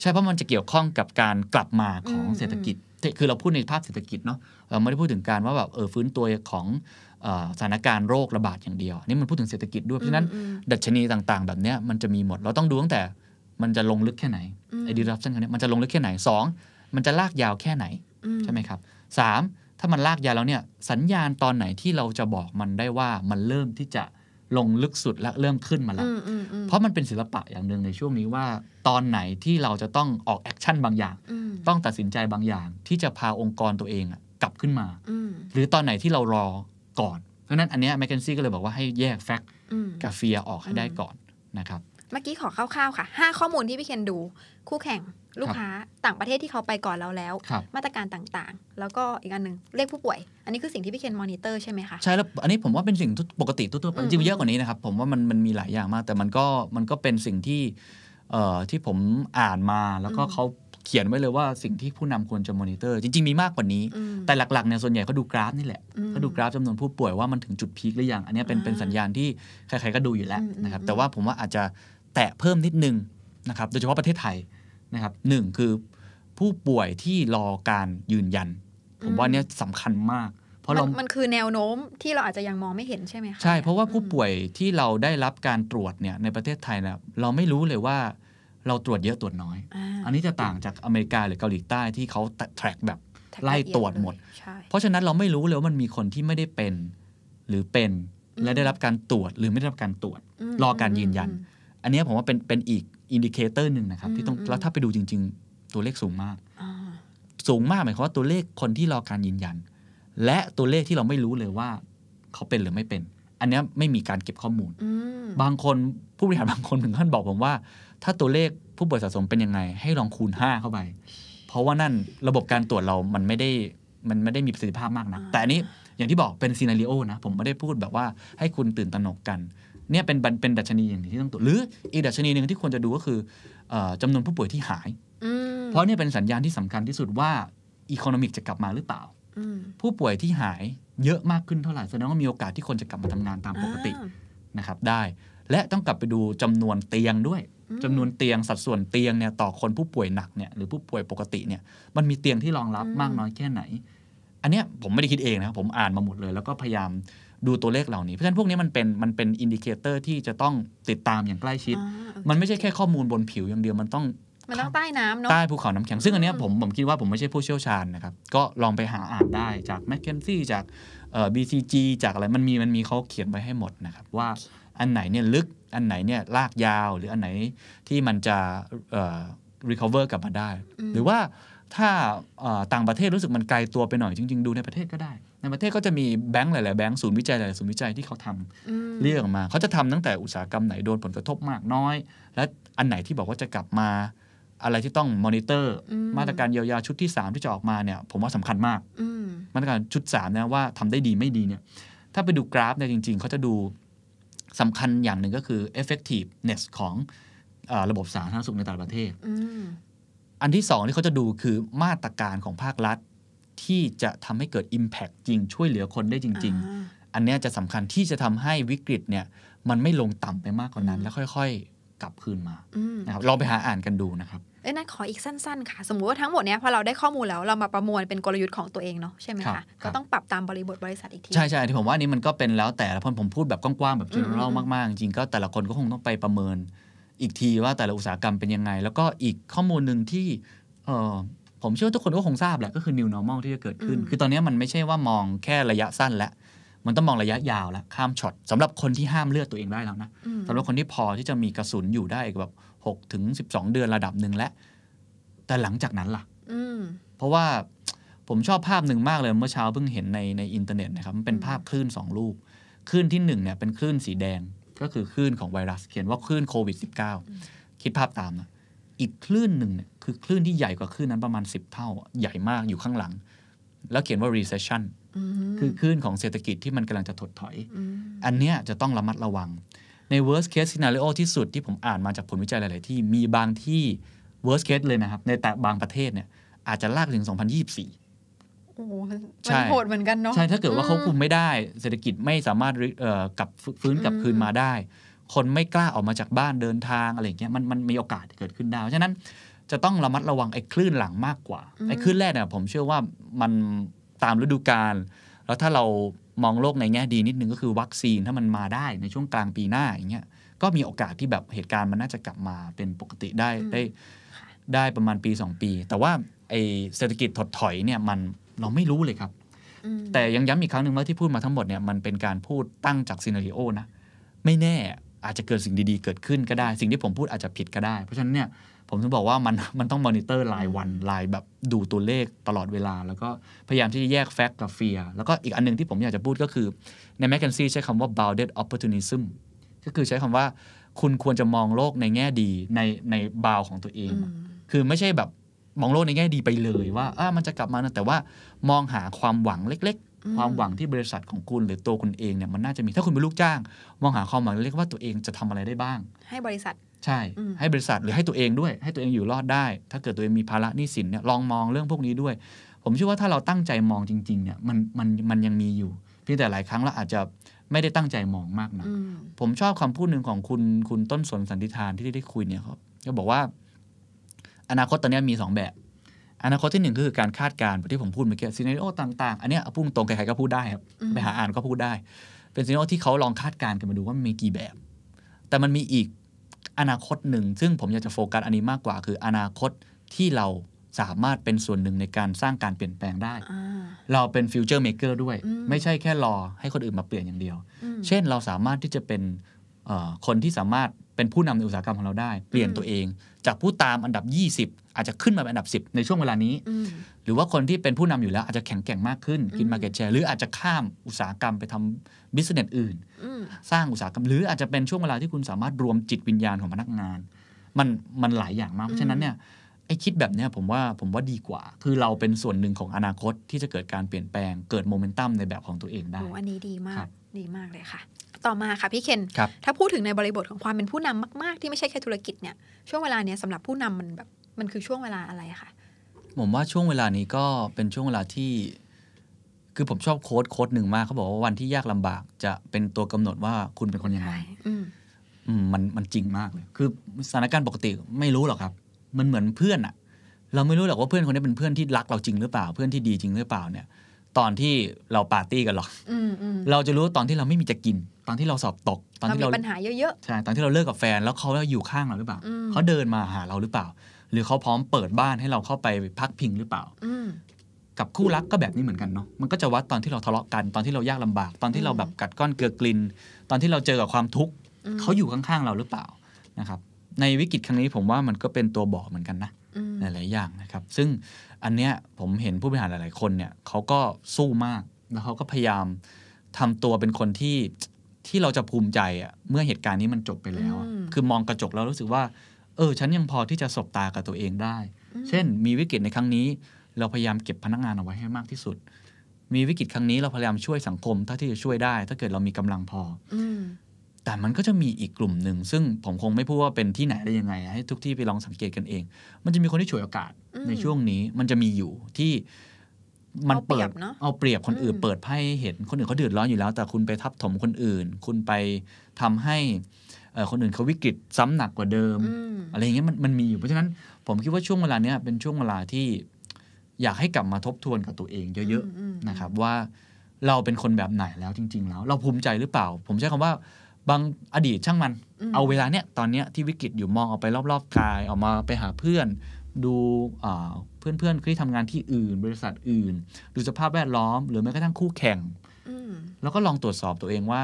ใช่เพราะมันจะเกี่ยวข้องกับการกลับมาของเศรษฐกิจ คือเราพูดในภาพเศรษฐกิจเนาะเราไม่ได้พูดถึงการว่าแบบเออฟื้นตัวของสถานการณ์โรคระบาดอย่างเดียว นี่มันพูดถึงเศรษฐกิจด้วย เพราะฉะนั้น ดัชนีต่างๆแบบนี้มันจะมีหมด เราต้องดูตั้งแต่มันจะลงลึกแค่ไหน ไอ้ดีรับเั้นคันนี้มันจะลงลึกแค่ไหน 2 มันจะลากยาวแค่ไหน ใช่ไหมครับ3ถ้ามันลากยาวแล้วเนี่ย สัญญาณตอนไหนที่เราจะบอกมันได้ว่ามันเริ่มที่จะลงลึกสุดและเริ่มขึ้นมาแล้ว เพราะมันเป็นศิลปะอย่างหนึ่งในช่วงนี้ว่า ตอนไหนที่เราจะต้องออกแอคชั่นบางอย่าง ต้องตัดสินใจบางอย่าง ที่จะพาองค์กรตัวเองกลับขึ้นมา หรือตอนไหนที่เรารอก่อนเพราะนั้นอันนี้แมคเคนซี่ก็เลยบอกว่าให้แยกแฟกต์กับเฟียออกให้ได้ก่อนนะครับเมื่อกี้ขอคร่าวๆค่ะ 5 ข้อมูลที่พี่เคนดู คู่แข่งลูกค้าต่างประเทศที่เขาไปก่อนเราแล้วมาตรการต่างๆ แล้วก็อีกอันหนึ่งเลขผู้ป่วย อันนี้คือสิ่งที่พี่เคนมอนิเตอร์ใช่ไหมคะ ใช่แล้ว อันนี้ผมว่าเป็นสิ่งปกติทั่วไปจริงเยอะกว่านี้นะครับผมว่ามันมันมีหลายอย่างมาก แต่มันก็มันก็เป็นสิ่งที่เอ่อที่ผมอ่านมาแล้วก็เขาเขียนไว้เลยว่าสิ่งที่ผู้นำควรจะมอนิเตอร์ จริง ๆมีมากกว่านี้ แต่หลัก ๆ เนี่ย ส่วนใหญ่เขาดูกราฟนี่แหละเขาดูกราฟจำนวนผู้ป่วยว่ามันถึงจุดพีคหรือยัง อันนี้เป็นเป็นสัญญาณที่ ใคร ๆ ก็ดูอยู่แล้วนะครับ แต่ว่าผมว่าอาจจะแตะเพิ่มนิดนึงนะครับโดยเฉพาะประเทศไทยนะครับหนึ่งคือผู้ป่วยที่รอการยืนยัน ผมว่าเนี่สำคัญมาก เพราะเรามันคือแนวโน้มที่เราอาจจะยังมองไม่เห็นใช่ไหมคะใช่ เพราะว่าผู้ป่วยที่เราได้รับการตรวจเนี่ยในประเทศไทยเนี่ยเราไม่รู้เลยว่าเราตรวจเยอะตรวจน้อย อันนี้จะต่างจากอเมริกาหรือเกาหลีใต้ที่เขาแทร็กแบบไล่ตรวจหมด เพราะฉะนั้นเราไม่รู้เลยว่ามันมีคนที่ไม่ได้เป็น หรือเป็น และได้รับการตรวจหรือไม่ได้รับการตรวจรอการยืนยัน อันนี้ผมว่าเป็นเป็นอีกอินดิเคเตอร์หนึ่งนะครับ ที่ต้องแล้วถ้าไปดูจริง ๆ ตัวเลขสูงมากสูงมากหมายความว่าตัวเลขคนที่รอการยืนยัน และตัวเลขที่เราไม่รู้เลยว่าเขาเป็นหรือไม่เป็น อันนี้ไม่มีการเก็บข้อมูล บางคนผู้บริหารบางคนถึงขั้นบอกผมว่าถ้าตัวเลขผู้ป่วยสะสมเป็นยังไง ให้ลองคูณ 5 เข้าไป เพราะว่านั่นระบบการตรวจเรา มันไม่ได้มันไม่ได้มีประสิทธิภาพมากนะ แต่อันนี้ อย่างที่บอกเป็นซีนารีโอนะผมไม่ได้พูดแบบว่าให้คุณตื่นตระหนกกัน เนี่ยเป็นเป็นดัชนีอย่างที่ต้องตรวจ หรืออีกดัชนีหนึ่งที่ควรจะดูก็คือจำนวนผู้ป่วยที่หาย เพราะเนี่ยเป็นสัญญาณที่สำคัญที่สุดว่าอีโคโนมิกจะกลับมาหรือเปล่า ผู้ป่วยที่หายเยอะมากขึ้นเท่าไหร่แสดงว่ามีโอกาสที่คนจะกลับมาทำงานตามปกตินะครับได้ และต้องกลับไปดูจำนวนเตียงด้วยจำนวนเตียงสัดส่วนเตียงเนี่ยต่อคนผู้ป่วยหนักเนี่ยหรือผู้ป่วยปกติเนี่ยมันมีเตียงที่รองรับมากน้อยแค่ไหน อันเนี้ยผมไม่ได้คิดเองนะผมอ่านมาหมดเลยแล้วก็พยายามดูตัวเลขเหล่านี้เพราะฉะนั้นพวกนี้มันเป็นมันเป็นอินดิเคเตอร์ที่จะต้องติดตามอย่างใกล้ชิด มันไม่ใช่แค่ข้อมูลบนผิวอย่างเดียวมันต้องมันต้องใต้น้ำเนาะใต้ภูเขาน้ำแข็งซึ่งอันนี้ผมผมคิดว่าผมไม่ใช่ผู้เชี่ยวชาญนะครับก็ลองไปหาอ่านได้จาก m c k เคนซี่จากเอ่อบีซีจีจากอะไรมันมีมันมีเขาเขียนไว้ให้หมดนะครับว่าอันไหนเนี่ยลึกอันไหนเนี่ยลากยาวหรืออันไหนที่มันจะ recover กลับมาได้ หรือว่าถ้าต่างประเทศรู้สึกมันไกลตัวไปหน่อยจริงๆ ดูในประเทศก็ได้ ในประเทศก็จะมีแบงก์หลาย ๆแบงก์ศูนย์วิจัยหลายศูนย์วิจัยที่เขาทำเรียกออกมา เขาจะทำตั้งแต่อุตสาหกรรมไหนโดนผลกระทบมากน้อย และอันไหนที่บอกว่าจะกลับมา อะไรที่ต้องมอนิเตอร์มาตรการเยียวยาชุดที่ 3 ที่จะออกมาเนี่ย ผมว่าสำคัญมากมาตรการชุด3นะว่าทำได้ดีไม่ดีเนี่ยถ้าไปดูกราฟเนี่ยจริงๆเขาจะดูสำคัญอย่างหนึ่งก็คือ effectiveness ของอระบบสาธารณสุขในแต่ละประเทศ อันที่สองที่เขาจะดูคือมาตรการของภาครัฐที่จะทำให้เกิด Impact จริงช่วยเหลือคนได้จริง ๆ อันนี้จะสำคัญที่จะทำให้วิกฤตเนี่ยมันไม่ลงต่ำไปมากกว่านนั้น แล้วค่อยๆ กลับคืนมานะครับลองไปหาอ่านกันดูนะครับเอ้ยนัดขออีกสั้นๆ ค่ะ สมมุติว่าทั้งหมดเนี้ยพอเราได้ข้อมูลแล้วเรามาประมวลเป็นกลยุทธ์ของตัวเองเนาะใช่ไหมคะ ก็ต้องปรับตามบริบทบริษัทอีกที ใช่ใช่ที่ผมว่านี่มันก็เป็นแล้วแต่ละพผมพูดแบบกว้างๆแบบ general มากๆจริงก็แต่ละคนก็คงต้องไปประเมิน อีกทีว่าแต่ละอุตสาหกรรมเป็นยังไง แล้วก็อีกข้อมูลหนึ่งที่เออผมเชื่อว่าทุกคนก็คงทราบแหละก็คือ new normal ที่จะเกิดขึ้น คือตอนนี้มันไม่ใช่ว่ามองแค่ระยะสั้นแล้วมันต้องมองระยะยาวแล้วข้ามช็อตสำหรับคนที่ห้ามเลือดตัวเองได้แล้วนะสำหรับคนที่พอที่จะมีกระสุนอยู่ได้แบบหกถึงสิบสองเดือนระดับหนึ่งและ แต่หลังจากนั้นล่ะเพราะว่าผมชอบภาพหนึ่งมากเลยเมื่อเช้าเพิ่งเห็นในในอินเทอร์เน็ตนะครับมันเป็นภาพคลื่นสองลูกคลื่นที่หนึ่งเนี่ยเป็นคลื่นสีแดงก็คือคลื่นของไวรัสเขียนว่าคลื่นโควิด -19 คิดภาพตามนะอีกคลื่นหนึ่งเนี่ยคือคลื่นที่ใหญ่กว่าคลื่นนั้นประมาณ10เท่าใหญ่มากอยู่ข้างหลังแล้วเขียนว่า recession คือคลื่นของเศรษฐกิจที่มันกำลังจะถดถอย อันนี้จะต้องระมัดระวังใน worst case scenario ที่สุดที่ผมอ่านมาจากผลวิจัยหลายๆ ที่มีบางที่ worst case เลยนะครับ ในแต่บางประเทศเนี่ย อาจจะลากถึง 2024โอ้โหโหดเหมือนกันเนาะใช่ถ้าเกิดว่าเขาคุมไม่ได้ เศรษฐกิจไม่สามารถกลับฟื้นกลับคืนมาได้ คนไม่กล้าออกมาจากบ้านเดินทางอะไรเงี้ยมันมันมีโอกาสเกิดขึ้นได้เพราะฉะนั้นจะต้องระมัดระวังไอ้คลื่นหลังมากกว่าไอ้คลื่นแรกเนี่ยผมเชื่อว่ามันตามฤดูกาลแล้วถ้าเรามองโลกในแง่ดีนิดนึงก็คือ วัคซีนถ้ามันมาได้ในช่วงกลางปีหน้าอย่างเงี้ยก็มีโอกาสที่แบบเหตุการณ์มันน่าจะกลับมาเป็นปกติได้ได้ได้ประมาณปี 2 ปี แต่ว่าไอเศรษฐกิจถดถอยเนี่ย มันเราไม่รู้เลยครับ แต่ยังย้ำอีกครั้งหนึ่งว่าที่พูดมาทั้งหมดเนี่ยมันเป็นการพูดตั้งจากซีนารีโอนะไม่แน่อาจจะเกิดสิ่งดีๆเกิดขึ้นก็ได้สิ่งที่ผมพูดอาจจะผิดก็ได้ เพราะฉะนั้นเนี่ย ผมถึงบอกว่ามันมันต้องมอนิเตอร์รายวันรายแบบดูตัวเลขตลอดเวลา แล้วก็พยายามที่จะแยกแฟกต์กับเฟียแล้วก็อีกอันนึงที่ผมอยากจะพูดก็คือในแมคเคนซี่ใช้คำว่า bounded opportunism ก็คือใช้คำว่าคุณควรจะมองโลกในแง่ดี ในในบาวของตัวเอง คือไม่ใช่แบบมองโลกในแง่ดีไปเลย ว่าอ่ามันจะกลับมานะแต่ว่ามองหาความหวังเล็กความหวังที่บริษัทของคุณหรือตัวคุณเองเนี่ยมันน่าจะมีถ้าคุณเป็นลูกจ้าง มองหาความหวังเรียกว่าตัวเองจะทำอะไรได้บ้าง ให้บริษัท ใช่ ให้บริษัทหรือให้ตัวเองด้วย ให้ตัวเองอยู่รอดได้ ถ้าเกิดตัวเองมีภาระหนี้สินเนี่ยลองมองเรื่องพวกนี้ด้วย ผมเชื่อว่าถ้าเราตั้งใจมองจริง ๆ เนี่ยมันมันมันยังมีอยู่เพียงแต่หลายครั้งเราอาจจะไม่ได้ตั้งใจมองมากนะผมชอบคำพูดหนึ่งของคุณคุณต้นสนสันติทานที่ได้คุยเนี่ยครับก็บอกว่า อนาคตตอนนี้มีสองแบบอนาคตที่หนึ่งก็คือ การคาดการณ์ที่ผมพูดเมื่อกี้ซีนารีโอต่างๆ อันนี้พุ่งตรงใครๆก็พูดได้ครับไปหาอ่านก็พูดได้ เป็นซีนารีโอที่เขาลองคาดการณ์กันมาดูว่ามีกี่แบบ แต่มันมีอีกอนาคตหนึ่งซึ่งผมอยากจะโฟกัสอันนี้มากกว่า คืออนาคตที่เราสามารถเป็นส่วนหนึ่งในการสร้างการเปลี่ยนแปลงได้ เราเป็นฟิวเจอร์เมกเกอร์ด้วยไม่ใช่แค่รอให้คนอื่นมาเปลี่ยนอย่างเดียว เช่นเราสามารถที่จะเป็นคนที่สามารถเป็นผู้นำในอุตสาหกรรมของเราได้ เปลี่ยนตัวเองจากผู้ตามอันดับ 20 อาจจะขึ้นมาเป็นอันดับ 10 ในช่วงเวลานี้ หรือว่าคนที่เป็นผู้นำอยู่แล้วอาจจะแข็งแกร่งมากขึ้น กินมาเก็ตแชร์หรืออาจจะข้ามอุตสาหกรรมไปทำบิสเนสอื่น สร้างอุตสาหกรรมหรืออาจจะเป็นช่วงเวลาที่คุณสามารถรวมจิตวิญญาณของพนักงานมันมันหลายอย่างมากเพราะฉะนั้นเนี่ยไอ้คิดแบบเนี้ยผมว่าผมว่าดีกว่า คือเราเป็นส่วนหนึ่งของอนาคตที่จะเกิดการเปลี่ยนแปลงเกิดโมเมนตัมในแบบของตัวเองได้อันนี้ดีมากดีมากเลยค่ะ ต่อมาค่ะพี่เคน ถ้าพูดถึงในบริบทของความเป็นผู้นำมาก ๆ ที่ไม่ใช่แค่ธุรกิจเนี่ย ช่วงเวลาเนี้ยสำหรับผู้นำมันแบบมันคือช่วงเวลาอะไรคะผมว่าช่วงเวลานี้ก็เป็นช่วงเวลาที่คือผมชอบโค้ดโค้ดหนึ่งมาก เขาบอกว่าวันที่ยากลำบาก จะเป็นตัวกำหนดว่าคุณเป็นคนยังไงมันมันจริงมากเลย คือสถานการณ์ปกติไม่รู้หรอกครับ มันเหมือนเพื่อนอะเราไม่รู้หรอกว่าเพื่อนคนนี้เป็นเพื่อนที่รักเราจริงหรือเปล่า เพื่อนที่ดีจริงหรือเปล่าเนี่ยตอนที่เราปาร์ตี้กันหรอก เราจะรู้ ตอนที่เราไม่มีจะกิน ตอนที่เราสอบตก ตอนที่เราปัญหาเยอะๆ ใช่ ตอนที่เราเลิกกับแฟน แล้วเขาอยู่ข้างเราหรือเปล่าเขาเดินมาหาเราหรือเปล่า หรือเขาพร้อมเปิดบ้านให้เราเข้าไปพักพิงหรือเปล่า กับคู่รักก็แบบนี้เหมือนกันเนาะ มันก็จะวัดตอนที่เราทะเลาะกัน ตอนที่เรายากลำบาก ตอนที่เราแบบกัดก้อนเกลือกลิน ตอนที่เราเจอกับความทุกข์เขาอยู่ข้างๆเราหรือเปล่านะครับ ในวิกฤตครั้งนี้ผมว่ามันก็เป็นตัวบอกเหมือนกันนะหลายๆอย่างนะครับ ซึ่งอันเนี้ยผมเห็นผู้บริหารหลาย ๆ คนเนี่ย เขาก็สู้มาก แล้วเขาก็พยายามทำตัวเป็นคนที่ที่เราจะภูมิใจอะเมื่อเหตุการณ์นี้มันจบไปแล้วคือมองกระจกแล้วรู้สึกว่า เออ ฉันยังพอที่จะสบตากับตัวเองได้ เช่นมีวิกฤตในครั้งนี้ เราพยายามเก็บพนักงานเอาไว้ให้มากที่สุด มีวิกฤตครั้งนี้เราพยายามช่วยสังคมถ้าที่จะช่วยได้ถ้าเกิดเรามีกำลังพอแต่มันก็จะมีอีกกลุ่มหนึ่ง ซึ่งผมคงไม่พูดว่าเป็นที่ไหนได้ยังไงให้ทุกที่ไปลองสังเกตกันเอง มันจะมีคนที่ฉวยโอกาส ในช่วงนี้ มันจะมีอยู่ที่มันเปิดเอาเปรียบคนอื่นเปิดไพ่เห็นคนอื่นเขาเดือดร้อนอยู่แล้ว แต่คุณไปทับถมคนอื่น คุณไปทำให้ คนอื่นเขาวิกฤตซ้ำหนักกว่าเดิมอะไรอย่างเงี้ยมันมันมีอยู่เพราะฉะนั้น ผมคิดว่าช่วงเวลาเนี้ยเป็นช่วงเวลาที่อยากให้กลับมาทบทวนกับตัวเองเยอะๆนะครับ ว่าเราเป็นคนแบบไหนแล้วจริง ๆ แล้ว เราภูมิใจหรือเปล่า ผมใช้คำว่าบางอดีตช่างมัน เอาเวลาเนี้ยตอนเนี้ยที่วิกฤตอยู่มองออกไปรอบๆกายออกมาไปหาเพื่อนดูเพื่อนๆที่ทำงานที่อื่น บริษัทอื่นดูสภาพแวดล้อม หรือแม้กระทั่งคู่แข่ง แล้วก็ลองตรวจสอบตัวเองว่า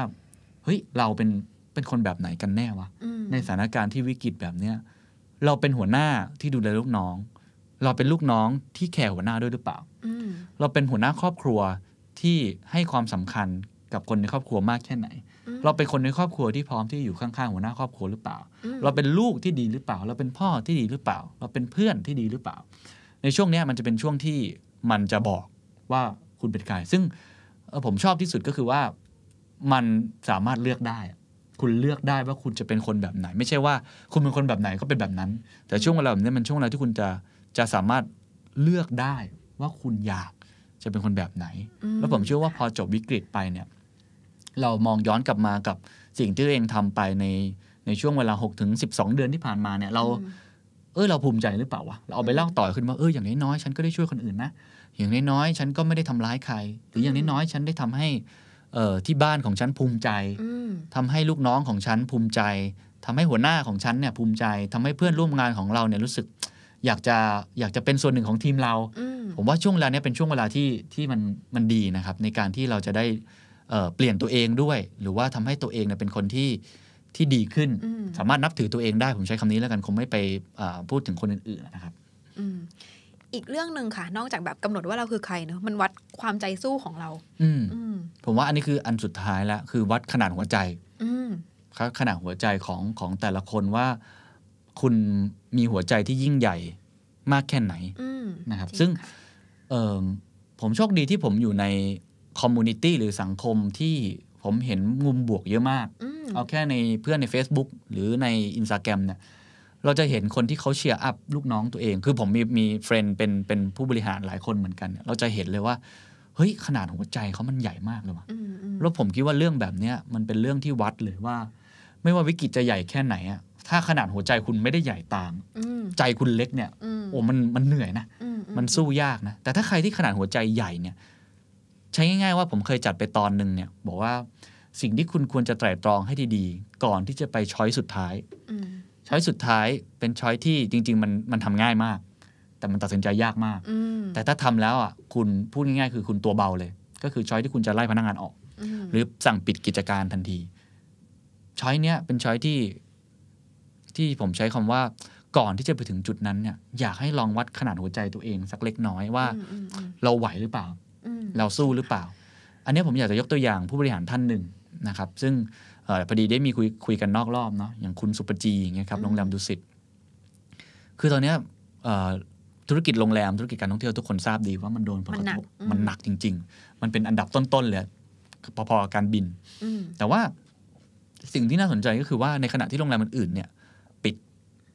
เฮ้ยเราเป็น เป็นคนแบบไหนกันแน่วะในสถานการณ์ที่วิกฤตแบบเนี้ยเราเป็นหัวหน้าที่ดูแลลูกน้อง เราเป็นลูกน้องที่แคร์หัวหน้าด้วยหรือเปล่าเราเป็นหัวหน้าครอบครัวที่ให้ความสำคัญกับคนในครอบครัวมากแค่ไหนเราเป็นคนในครอบครัวที่พร้อมที่อยู่ข้างๆหัวหน้าครอบครัวหรือเปล่า เราเป็นลูกที่ดีหรือเปล่า เราเป็นพ่อที่ดีหรือเปล่า เราเป็นเพื่อนที่ดีหรือเปล่า ในช่วงนี้มันจะเป็นช่วงที่มันจะบอกว่าคุณเป็นใคร ซึ่งผมชอบที่สุดก็คือว่ามันสามารถเลือกได้ คุณเลือกได้ว่าคุณจะเป็นคนแบบไหน ไม่ใช่ว่า คุณเป็นคนแบบไหนก็เป็นแบบนั้น แต่ช่วงเวลาแบบนี้มันช่วงเวลาที่คุณจะจะสามารถเลือกได้ว่าคุณอยากจะเป็นคนแบบไหน แล้วผมเชื่อว่าพอจบวิกฤตไปเนี่ยเรามองย้อนกลับมากับสิ่งที่เองทำไปในในช่วงเวลา6ถึงองเดือนที่ผ่านมาเนี่ยเราเออ เราภูมิใจหรือเปล่าวะเราเอาไปเล่าต่อขึ้นมาเอออย่างน้อยๆฉันก็ได้ช่วยคนอื่นนะอย่างน้อยๆฉันก็ไม่ได้ทำร้ายใคร หรืออย่างน้อยๆฉันได้ทำให้ เอ่อที่บ้านของฉันภูมิใจทำให้ลูกน้องของฉันภูมิใจ ทำให้หัวหน้าของฉันเนี่ย ภูมิใจทำให้เพื่อนร่วมงานของเราเนี่ยรู้สึก อยากจะอยากจะเป็นส่วนหนึ่งของทีมเรา ผมว่าช่วงเวลานี้เป็นช่วงเวลาที่ที่มันมันดีนะครับ ในการที่เราจะได้เปลี่ยนตัวเองด้วย หรือว่าทำให้ตัวเองเป็นคนที่ที่ดีขึ้น สามารถนับถือตัวเองได้ ผมใช้คำนี้แล้วกันคงไม่ไปพูดถึงคนอื่นๆนะครับอีกเรื่องหนึ่งค่ะนอกจากแบบกำหนดว่าเราคือใครเนอะมันวัดความใจสู้ของเรา อืผมว่าอันนี้คืออันสุดท้ายแล้วคือวัดขนาดหัวใจ อืขนาดหัวใจของของแต่ละคนว่าคุณมีหัวใจที่ยิ่งใหญ่มากแค่ไหนนะครับ ซึ่งผมโชคดีที่ผมอยู่ในคอมมูนิตี้หรือสังคมที่ผมเห็นมุมบวกเยอะมาก เอาแค่ในเพื่อนใน Facebook หรือใน i ิน t a g r รมเนี่ย เราจะเห็นคนที่เขาเชียร์อัพลูกน้องตัวเอง คือผมมีมีเฟรนเป็นเป็นผู้บริหารหลายคนเหมือนกัน เราจะเห็นเลยว่า เฮ้ยขนาดหัวใจเขามันใหญ่มากเลยว่ะ แล้วผมคิดว่าเรื่องแบบเนี้ยมันเป็นเรื่องที่วัดเลยว่า ไม่ว่าวิกฤตจะใหญ่แค่ไหนอะถ้าขนาดหัวใจคุณไม่ได้ใหญ่ตามใจคุณเล็กเนี่ย โอ้มันมันเหนื่อยนะมันสู้ยากนะแต่ถ้าใครที่ขนาดหัวใจใหญ่เนี่ยใช้ง่าย ๆว่า ผมเคยจัดไปตอนหนึ่งเนี่ย บอกว่าสิ่งที่คุณควรจะไตร่ตรองให้ดีๆก่อนที่จะไปช้อยสุดท้ายช้อยสุดท้ายเป็นช้อยที่จริงๆมันมันทำง่ายมาก แต่มันตัดสินใจยากมาก แต่ถ้าทำแล้วอ่ะคุณพูดง่าย ๆ คือคุณตัวเบาเลย ก็คือช้อยที่คุณจะไล่พนักงานออก หรือสั่งปิดกิจการทันที ช้อยเนี้ยเป็นช้อยที่ที่ผมใช้คำว่า ก่อนที่จะไปถึงจุดนั้นเนี่ยอยากให้ลองวัดขนาดหัวใจตัวเอง สักเล็กน้อยว่า เราไหวหรือเปล่าเราสู้หรือเปล่า อันนี้ผมอยากจะยกตัวอย่างผู้บริหารท่านหนึ่งนะครับ ซึ่งออพอดีได้มีคุยคุยกันนอกรอบเนาะ อย่างคุณสุปจีอย่างเงี้ยครับ โรงแรมดุสิต คือตอนนี้ธุรกิจโรงแรมธุรกิจการท่องเที่ยวทุกคนทราบดีว่ามันโดนผลกระทบ มันหนักจริง ๆ มันเป็นอันดับต้น ๆ เลยพอๆการบิน แต่ว่าสิ่งที่น่าสนใจก็คือว่าในขณะที่โรงแรมมันอื่น เนี่ย ปิด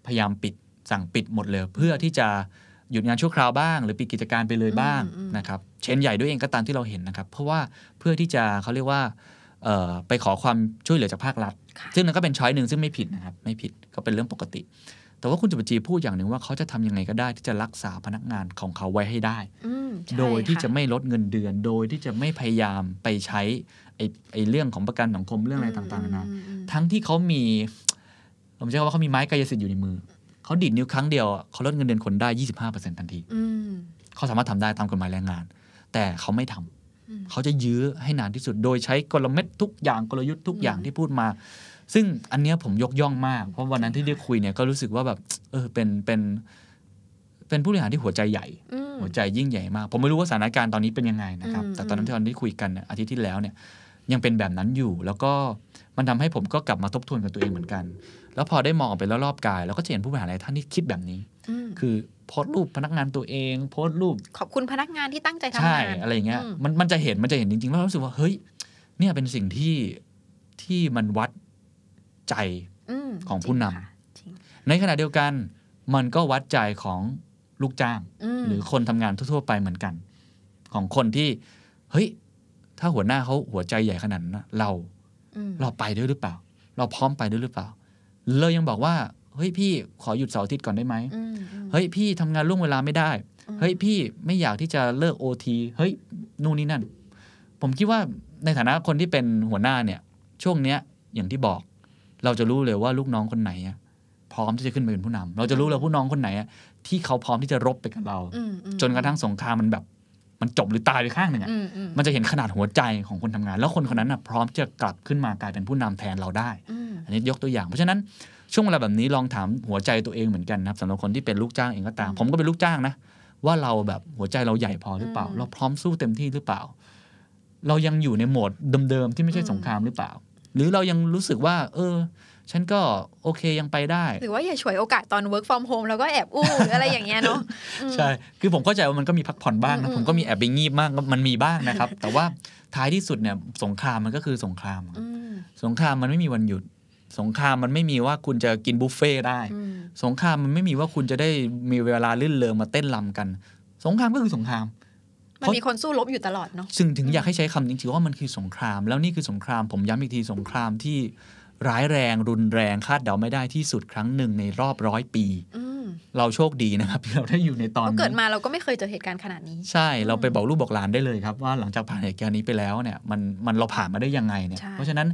พยายามปิดสั่งปิดหมดเลยเพื่อที่จะหยุดงานชั่วคราวบ้างหรือปิดกิจการไปเลยบ้างนะครับเชนใหญ่ด้วยเองก็ตามที่เราเห็นนะครับเพราะว่าเพื่อที่จะเขาเรียกว่าไปขอความช่วยเหลือจากภาครัฐซึ่งนั่นก็เป็นช้อยหนึ่งซึ่งไม่ผิดนะครับไม่ผิดก็เป็นเรื่องปกติ แต่ว่าคุณจุบจีพูดอย่างหนึ่งว่าเขาจะทํำยังไงก็ได้ที่จะรักษาพนักงานของเขาไว้ให้ได้ โดยที่จะไม่ลดเงินเดือน โดยที่จะไม่พยายามไปใช้ไอ้ไอเรื่องของประกันสังคมเรื่องอะไรต่างๆนะทั้งที่เขามีผมจะว่าเขามีไม้กายสิทธิ์อยู่ในมือเขาดีดนิ้วครั้งเดียวเขาลดเงินเดือนคนได้ 25%ทันทีเขาสามารถทำได้ตามกฎหมายแรงงาน แต่เขาไม่ทำ เขาจะยื้อให้นานที่สุด โดยใช้กลเม็ดทุกอย่างกลยุทธ์ทุกอย่างที่พูดมา ซึ่งอันนี้ผมยกย่องมากเพราะวันนั้นที่ได้คุยเนี่ยก็รู้สึกว่าแบบเออเป็นเป็นเป็นผู้บริหารที่หัวใจใหญ่ หัวใจยิ่งใหญ่มาก ผมไม่รู้ว่าสถานการณ์ตอนนี้เป็นยังไงนะครับแต่ตอนนั้นที่เราได้คุยกันอาทิตย์ที่แล้วเนี่ยยังเป็นแบบนั้นอยู่ แล้วก็มันทำให้ผมก็กลับมาทบทวนกับตัวเองเหมือนกันแล้วพอได้มองออกไปรอบๆกายเราก็จะเห็นผู้บริหารหลายท่านที่คิดแบบนี้คือโพสต์รูปพนักงานตัวเองโพสต์รูปขอบคุณพนักงานที่ตั้งใจทำงานใช่อะไรอย่างเงี้ยมันมันจะเห็นมันจะเห็นจริงๆแล้วรู้สึกว่าเฮ้ย เนี่ยเป็นสิ่งที่ที่มันวัดใจของผู้นำในขณะเดียวกัน มันก็วัดใจของลูกจ้าง หรือคนทำงานทั่ว ๆ ไปเหมือนกัน ของคนที่ เฮ้ยถ้าหัวหน้าเขาหัวใจใหญ่ขนาดนั้นเราเราไปด้วยหรือเปล่า เราพร้อมไปด้วยหรือเปล่าเลยยังบอกว่าเฮ้ยพี่ ขอหยุดเสาร์อาทิตย์ก่อนได้ไหม เฮ้ยพี่ทำงานล่วงเวลาไม่ได้ เฮ้ยพี่ไม่อยากที่จะเลิกโอทีเฮ้ย นู่นนี่ นั่น ผมคิดว่าในฐานะคนที่เป็นหัวหน้าเนี่ย ช่วงเนี้ยอย่างที่บอก เราจะรู้เลยว่าลูกน้องคนไหนพร้อมที่จะขึ้นไปเป็นผู้นำ เราจะรู้เลยผู้น้องคนไหนที่เขาพร้อมที่จะรบไปกับเราจนกระทั่งสงครามมันแบบมันจบหรือตายไปข้างหนึ่งอ่ะมันจะเห็นขนาดหัวใจของคนทำงาน แล้วคนคนนั้นอ่ะพร้อมจะกลับขึ้นมากลายเป็นผู้นำแทนเราได้ อันนี้ยกตัวอย่างเพราะฉะนั้นช่วงเวลาแบบนี้ลอง ถามหัวใจตัวเองเหมือนกันนะสำหรับคนที่เป็นลูกจ้างเองก็ตาม ผมก็เป็นลูกจ้างนะว่าเราแบบหัวใจเราใหญ่พอหรือเปล่า เราพร้อมสู้เต็มที่หรือเปล่า เรายังอยู่ในโหมดเดิมๆที่ไม่ใช่สงครามหรือเปล่า หรือเรายังรู้สึกว่า เออฉันก็โอเคยังไปได้หรือว่าอย่าฉวยโอกาสตอน work from home แล้วก็แอบ อู้หรืออะไรอย่างเงี้ยเนาะใช่ คือผมเข้าใจว่ามันก็มีพักผ่อนบ้างนะ ผมก็มีแอบไปงีบมากมันมีบ้างนะครับ แต่ว่าท้ายที่สุดเนี่ย สงครามมันก็คือสงครามสงครามมันไม่มีวันหยุดสงครามมันไม่มีว่าคุณจะกินบุฟเฟ่ได้ สงครามมันไม่มีว่าคุณจะได้มีเวลาลื่นเลงมาเต้นลำกัน สงครามก็คือสงครามมันมีคนสู้รบอยู่ตลอดเนาะซึ่งถึงอยากให้ใช้คำจริงๆว่ามันคือสงคราม แล้วนี่คือสงครามผมย้ำอีกทีสงครามที่ร้ายแรงรุนแรงคาดเดาไม่ได้ที่สุดครั้งหนึ่งในรอบร้อยปีเราโชคดีนะครับที่เราได้อยู่ในตอนเกิดมาเราก็ไม่เคยเจอเหตุการณ์ขนาดนี้ ใช่เราไปบอกลูกบอกหลานได้เลยครับ ว่าหลังจากผ่านเหตุการณ์นี้ไปแล้วเนี่ยมันมันเราผ่านมาได้ยังไงเนี่ยเพราะฉะนั้น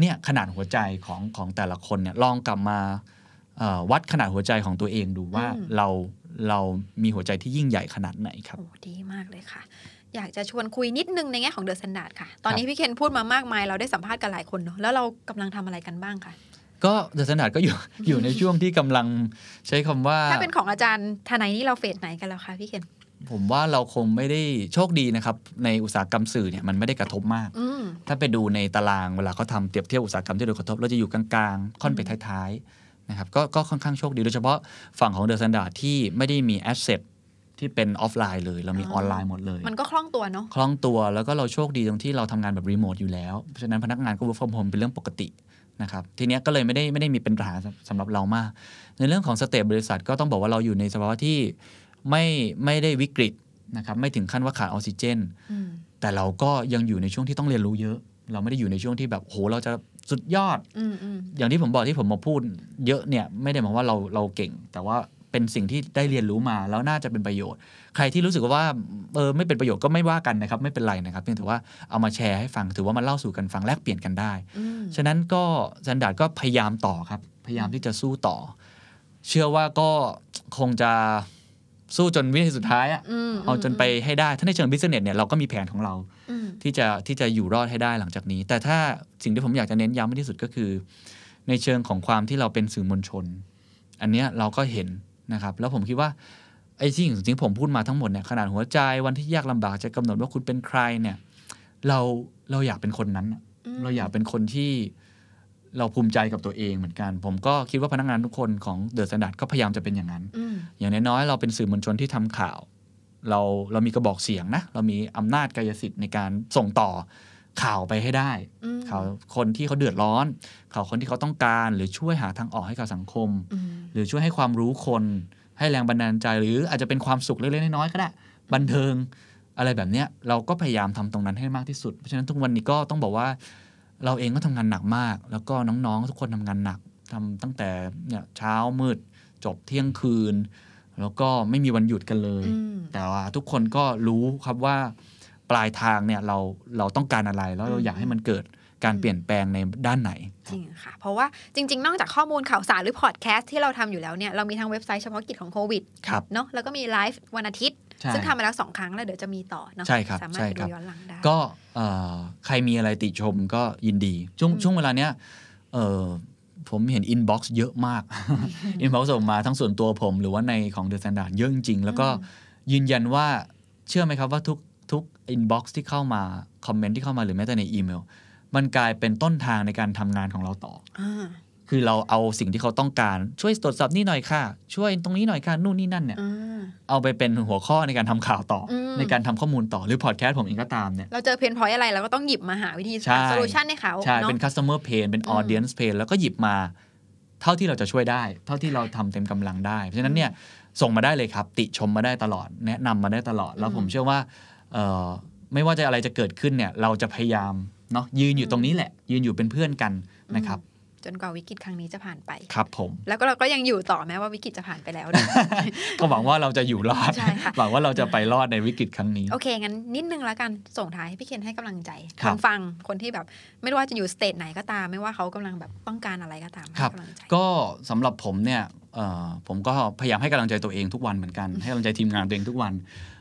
เนี่ยขนาดหัวใจของของแต่ละคนเนี่ยลองกลับมาวัดขนาดหัวใจของตัวเองดูว่าเราเรามีหัวใจที่ยิ่งใหญ่ขนาดไหนครับดีมากเลยค่ะอยากจะชวนคุยนิดนึงในแง่ของเดอะสแตนดาร์ดค่ะ ตอนนี้พี่เคนพูดมามากมายเราได้สัมภาษณ์กันหลายคนเนาะแล้วเรากำลังทำอะไรกันบ้างค่ะ ก็เดอะสแตนดาร์ดก็อยู่อยู่ในช่วงที่กำลังใช้คำว่า ถ้าเป็นของอาจารย์ทนายนี่เราเฟสไหนกันแล้วคะพี่เคน ผมว่าเราคงไม่ได้โชคดีนะครับ ในอุตสาหกรรมสื่อเนี่ยมันไม่ได้กระทบมาก ถ้าไปดูในตารางเวลาเขาทำเทียบเทียบอุตสาหกรรมที่โดนกระทบเราจะอยู่กลางๆค่อนไปท้ายๆนะครับก็ค่อนข้างโชคดีโดยเฉพาะฝั่งของเดอะสแตนดาร์ดที่ไม่ได้มีแอสเซทที่เป็นออฟไลน์เลยเรา มีออนไลน์หมดเลย มันก็คล่องตัวเนาะ คล่องตัวแล้วก็เราโชคดีตรงที่เราทำงานแบบรีโมทอยู่แล้ว เพราะฉะนั้นพนักงานก็ work from home เป็นเรื่องปกตินะครับ ทีนี้ก็เลยไม่ได้ไม่ได้มีเป็นปัญหาสำหรับเรามาก ในเรื่องของสเตปบริษัทก็ต้องบอกว่าเราอยู่ในสภาวะที่ไม่ไม่ได้วิกฤตนะครับไม่ถึงขั้นว่าขาดออกซิเจนแต่เราก็ยังอยู่ในช่วงที่ต้องเรียนรู้เยอะ เราไม่ได้อยู่ในช่วงที่แบบโหเราจะสุดยอดอย่างที่ผมบอกที่ผมมาพูด เยอะเนี่ยไม่ได้หมายว่าเราเราเก่ง แต่ว่าเป็นสิ่งที่ได้เรียนรู้มาแล้วน่าจะเป็นประโยชน์ ใครที่รู้สึกว่าเออไม่เป็นประโยชน์ก็ไม่ว่ากันนะครับ ไม่เป็นไรนะครับเพียงแต่ว่าเอามาแชร์ให้ฟังถือว่ามาเล่าสู่กันฟังแลกเปลี่ยนกันได้ฉะนั้นก็สันดาดก็พยายามต่อครับ พยายามที่จะสู้ต่อ เชื่อว่าก็คงจะสู้จนวินาทีสุดท้ายอะเอาจนไปให้ได้ถ้าในเชิงบิสเนสเนี่ยเราก็มีแผนของเราที่จะที่จะอยู่รอดให้ได้หลังจากนี้ แต่ถ้าสิ่งที่ผมอยากจะเน้นย้ำมากที่สุดก็คือ ในเชิงของความที่เราเป็นสื่อมวลชน อันเนี้ยเราก็เห็นนะครับแล้วผมคิดว่าไอ้สิ่งจริงผมพูดมาทั้งหมดเนี่ยขนาดหัวใจวันที่ยากลำบากจะกำหนดว่าคุณเป็นใครเนี่ยเราเราอยากเป็นคนนั้นเราอยากเป็นคนที่เราภูมิใจกับตัวเองเหมือนกัน ผมก็คิดว่าพนักงานทุกคนของเดอะสแตนดาร์ดก็พยายามจะเป็นอย่างนั้น อย่างน้อยๆเราเป็นสื่อมวลชนที่ทำข่าวเราเรามีกระบอกเสียงนะเรามีอำนาจกายสิทธิ์ในการส่งต่อข่าวไปให้ได้ข่าวคนที่เขาเดือดร้อนข่าวคนที่เขาต้องการ หรือช่วยหาทางออกให้กับสังคม หรือช่วยให้ความรู้คน ให้แรงบันดาลใจ หรืออาจจะเป็นความสุขเล็กๆน้อยๆก็ได้บันเทิง อะไรแบบเนี้ยเราก็พยายามทำตรงนั้นให้มากที่สุด เพราะฉะนั้นทุกวันนี้ก็ต้องบอกว่า เราเองก็ทำงานหนักมาก แล้วก็น้องๆ ทุกคนทำงานหนักทำตั้งแต่เนี่ยเช้ามืด จบเที่ยงคืน แล้วก็ไม่มีวันหยุดกันเลย แต่ว่าทุกคนก็รู้ครับว่าปลายทางเนี่ยเราเราต้องการอะไรแล้วเราอยากให้มันเกิดการเปลี่ยนแปลงในด้านไหน จริงค่ะ เพราะว่าจริง ๆ นอกจากข้อมูลข่าวสาร หรือพอดแคสต์ที่เราทำอยู่แล้วเนี่ย เรามีทางเว็บไซต์เฉพาะกิจของโควิดเนาะแล้วก็มีไลฟ์วันอาทิตย์ ซึ่งทำมาแล้วสองครั้งแล้วเดี๋ยวจะมีต่อเนาะใช่ครับสามารถดูย้อนหลังได้ก็ใครมีอะไรติชมก็ยินดีช่วงช่วงเวลาเนี้ยผมเห็นอินบ็อกซ์เยอะมากอินบ็อกซ์ส่งมาทั้งส่วนตัวผมหรือว่าในของเดอะสแตนดาร์ดเยอะจริงแล้วก็ยืนยันว่าเชื่อไหมครับว่าทุกอินบ็อกซ์ที่เข้ามา คอมเมนต์ที่เข้ามาหรือแม้แต่ในอีเมล มันกลายเป็นต้นทางในการทำงานของเราต่ออคือเราเอาสิ่งที่เขาต้องการช่วยตรวจสอบนี่หน่อยค่ะ ช่วยตรงนี้หน่อยค่ะนู่นนี่นั่นเนี่ยอเอาไปเป็นหัวข้อในการทำข่าวต่ออในการทำข้อมูลต่อหรือพอดแคสต์ผมเองก็ตามเนี่ย เราเจอเพนพอยอะไรเราก็ต้องหยิบมาหาวิธีโซลูชันให้เขาใช่ เป็นัสเตอร์เมอร์เป็นออเดียนส์เพนแล้วก็หยิบมา เท่าที่เราจะช่วยได้ เท่าที่เราทำเต็มกำลังได้ เพราะฉะนั้นเนี่ยส่งมาได้เลยครับ ติชมมาได้ตลอด แนะนำมาได้ตลอด แล้วผมเชื่อว่าไม่ว่าจะอะไรจะเกิดขึ้นเนี่ยเราจะพยายามเนาะยืนอยู่ตรงนี้แหละยืนอยู่เป็นเพื่อนกันนะครับจนกว่าวิกฤตครั้งนี้จะผ่านไป ครับผมแล้วก็เราก็ยังอยู่ต่อแม้ว่าวิกฤตจะผ่านไปแล้วก็หวังว่าเราจะอยู่รอดหวังว่าเราจะไปรอดในวิกฤตครั้งนี้โอเคงั้นนิดนึงแล้วกันส่งท้ายให้พี่เคนให้กำลังใจคนฟังคนที่แบบ ไม่ว่าจะอยู่สเตจไหนก็ตามไม่ว่าเขากำลังแบบต้องการอะไรก็ตามครกำลังใจก็สำหรับผมเนี่ยผมก็พยายามให้กำลังใจตัวเองทุกวันเหมือนกัน ให้กำลังใจทีมงานตัวเองทุกวัน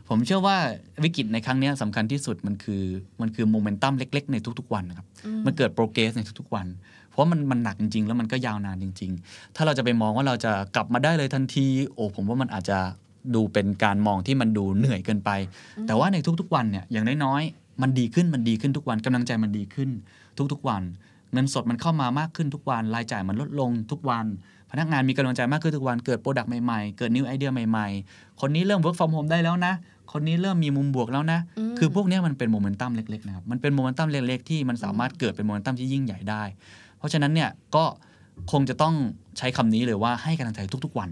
ผมเชื่อว่าวิกฤตในครั้งนี้สำคัญที่สุดมันคือมันคือโมเมนตัมเล็กๆ ในทุกๆวันนะครับมันเกิดโปรเกรสในทุกๆวัน เพราะมันมันหนักจริงๆแล้วมันก็ยาวนานจริง ๆ ถ้าเราจะไปมองว่าเราจะกลับมาได้เลยทันที โอ้ผมว่ามันอาจจะดูเป็นการมองที่มันดูเหนื่อยเกินไป แต่ว่าในทุกๆวันเนี่ยอย่างน้อยๆมันดีขึ้นมันดีขึ้นทุกวันกำลังใจมันดีขึ้นทุกๆวัน เงินสดมันเข้ามามากขึ้นทุกวันรายจ่ายมันลดลงทุกวัน พนักงานมีกำลังใจมากขึ้นทุกวันเกิดโปรดักต์ใหม่ๆเกิดนิวไอเดียใหม่ๆคนนี้เริ่ม work from home ได้แล้วนะคนนี้เริ่มมีมุมบวกแล้วนะ คือพวกนี้มันเป็นโมเมนตัมเล็กๆนะครับ มันเป็นโมเมนตัมเล็กๆที่มันสามารถเกิดเป็นโมเมนตัมที่ยิ่งใหญ่ได้ เพราะฉะนั้นเนี่ยก็คงจะต้องใช้คำนี้เลยว่าให้กำลังใจทุกๆ วัน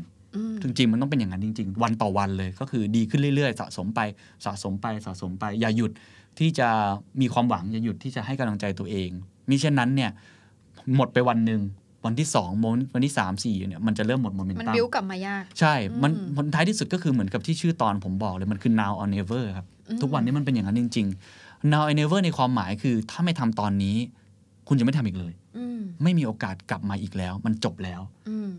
จริงๆ มันต้องเป็นอย่างนั้นจริง ๆ วันต่อวันเลย ก็คือดีขึ้นเรื่อยๆ สะสมไป สะสมไปสะสมไป อย่าหยุดที่จะมีความหวังอย่าหยุดที่จะให้กำลังใจตัวเองมิเช่นนั้นเนี่ยหมดไปวันหนึ่งวันที่2อมงวันที่ 3 4เนี่ยมันจะเริ่มหมดโมเมนตัมมันบิ้วกลับมายาก ใช่ มันผลท้ายที่สุดก็คือเหมือนกับที่ชื่อตอนผมบอกเลย มันคือ now or never ครับ ทุกวันนี้มันเป็นอย่างนั้นจริง ๆ now or never ในความหมายคือถ้าไม่ทำตอนนี้ คุณจะไม่ทำอีกเลย ไม่มีโอกาสกลับมาอีกแล้ว มันจบแล้ว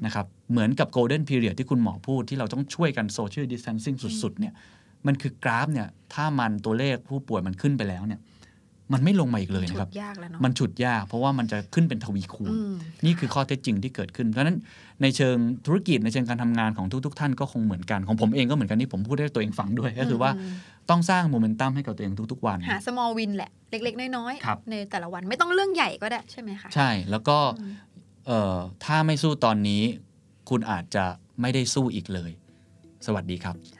นะครับ เหมือนกับโกลเด้นพีเรียดที่คุณหมอพูดที่เราต้องช่วยกันโซเชียลดิสแทนซิ่งสุดๆ เนี่ย มันคือกราฟเนี่ยถ้ามันตัวเลขผู้ป่วยมันขึ้นไปแล้วเนี่ยมันไม่ลงมาอีกเลยนะครับ มันฉุดยากเพราะว่ามันจะขึ้นเป็นทวีคูณ นี่คือข้อเท็จจริงที่เกิดขึ้น เพราะนั้นในเชิงธุรกิจในเชิงการทำงานของทุกๆท่านก็คงเหมือนกัน ของผมเองก็เหมือนกันที่ผมพูดให้ตัวเองฟังด้วยก็คือว่าต้องสร้างโมเมนตัมให้กับตัวเองทุกๆวัน หา small win แหละเล็กๆ น้อยๆในแต่ละวันไม่ต้องเรื่องใหญ่ก็ได้ใช่ไหมคะ ใช่แล้วก็ถ้าไม่สู้ตอนนี้ คุณอาจจะไม่ได้สู้อีกเลย สวัสดีครับ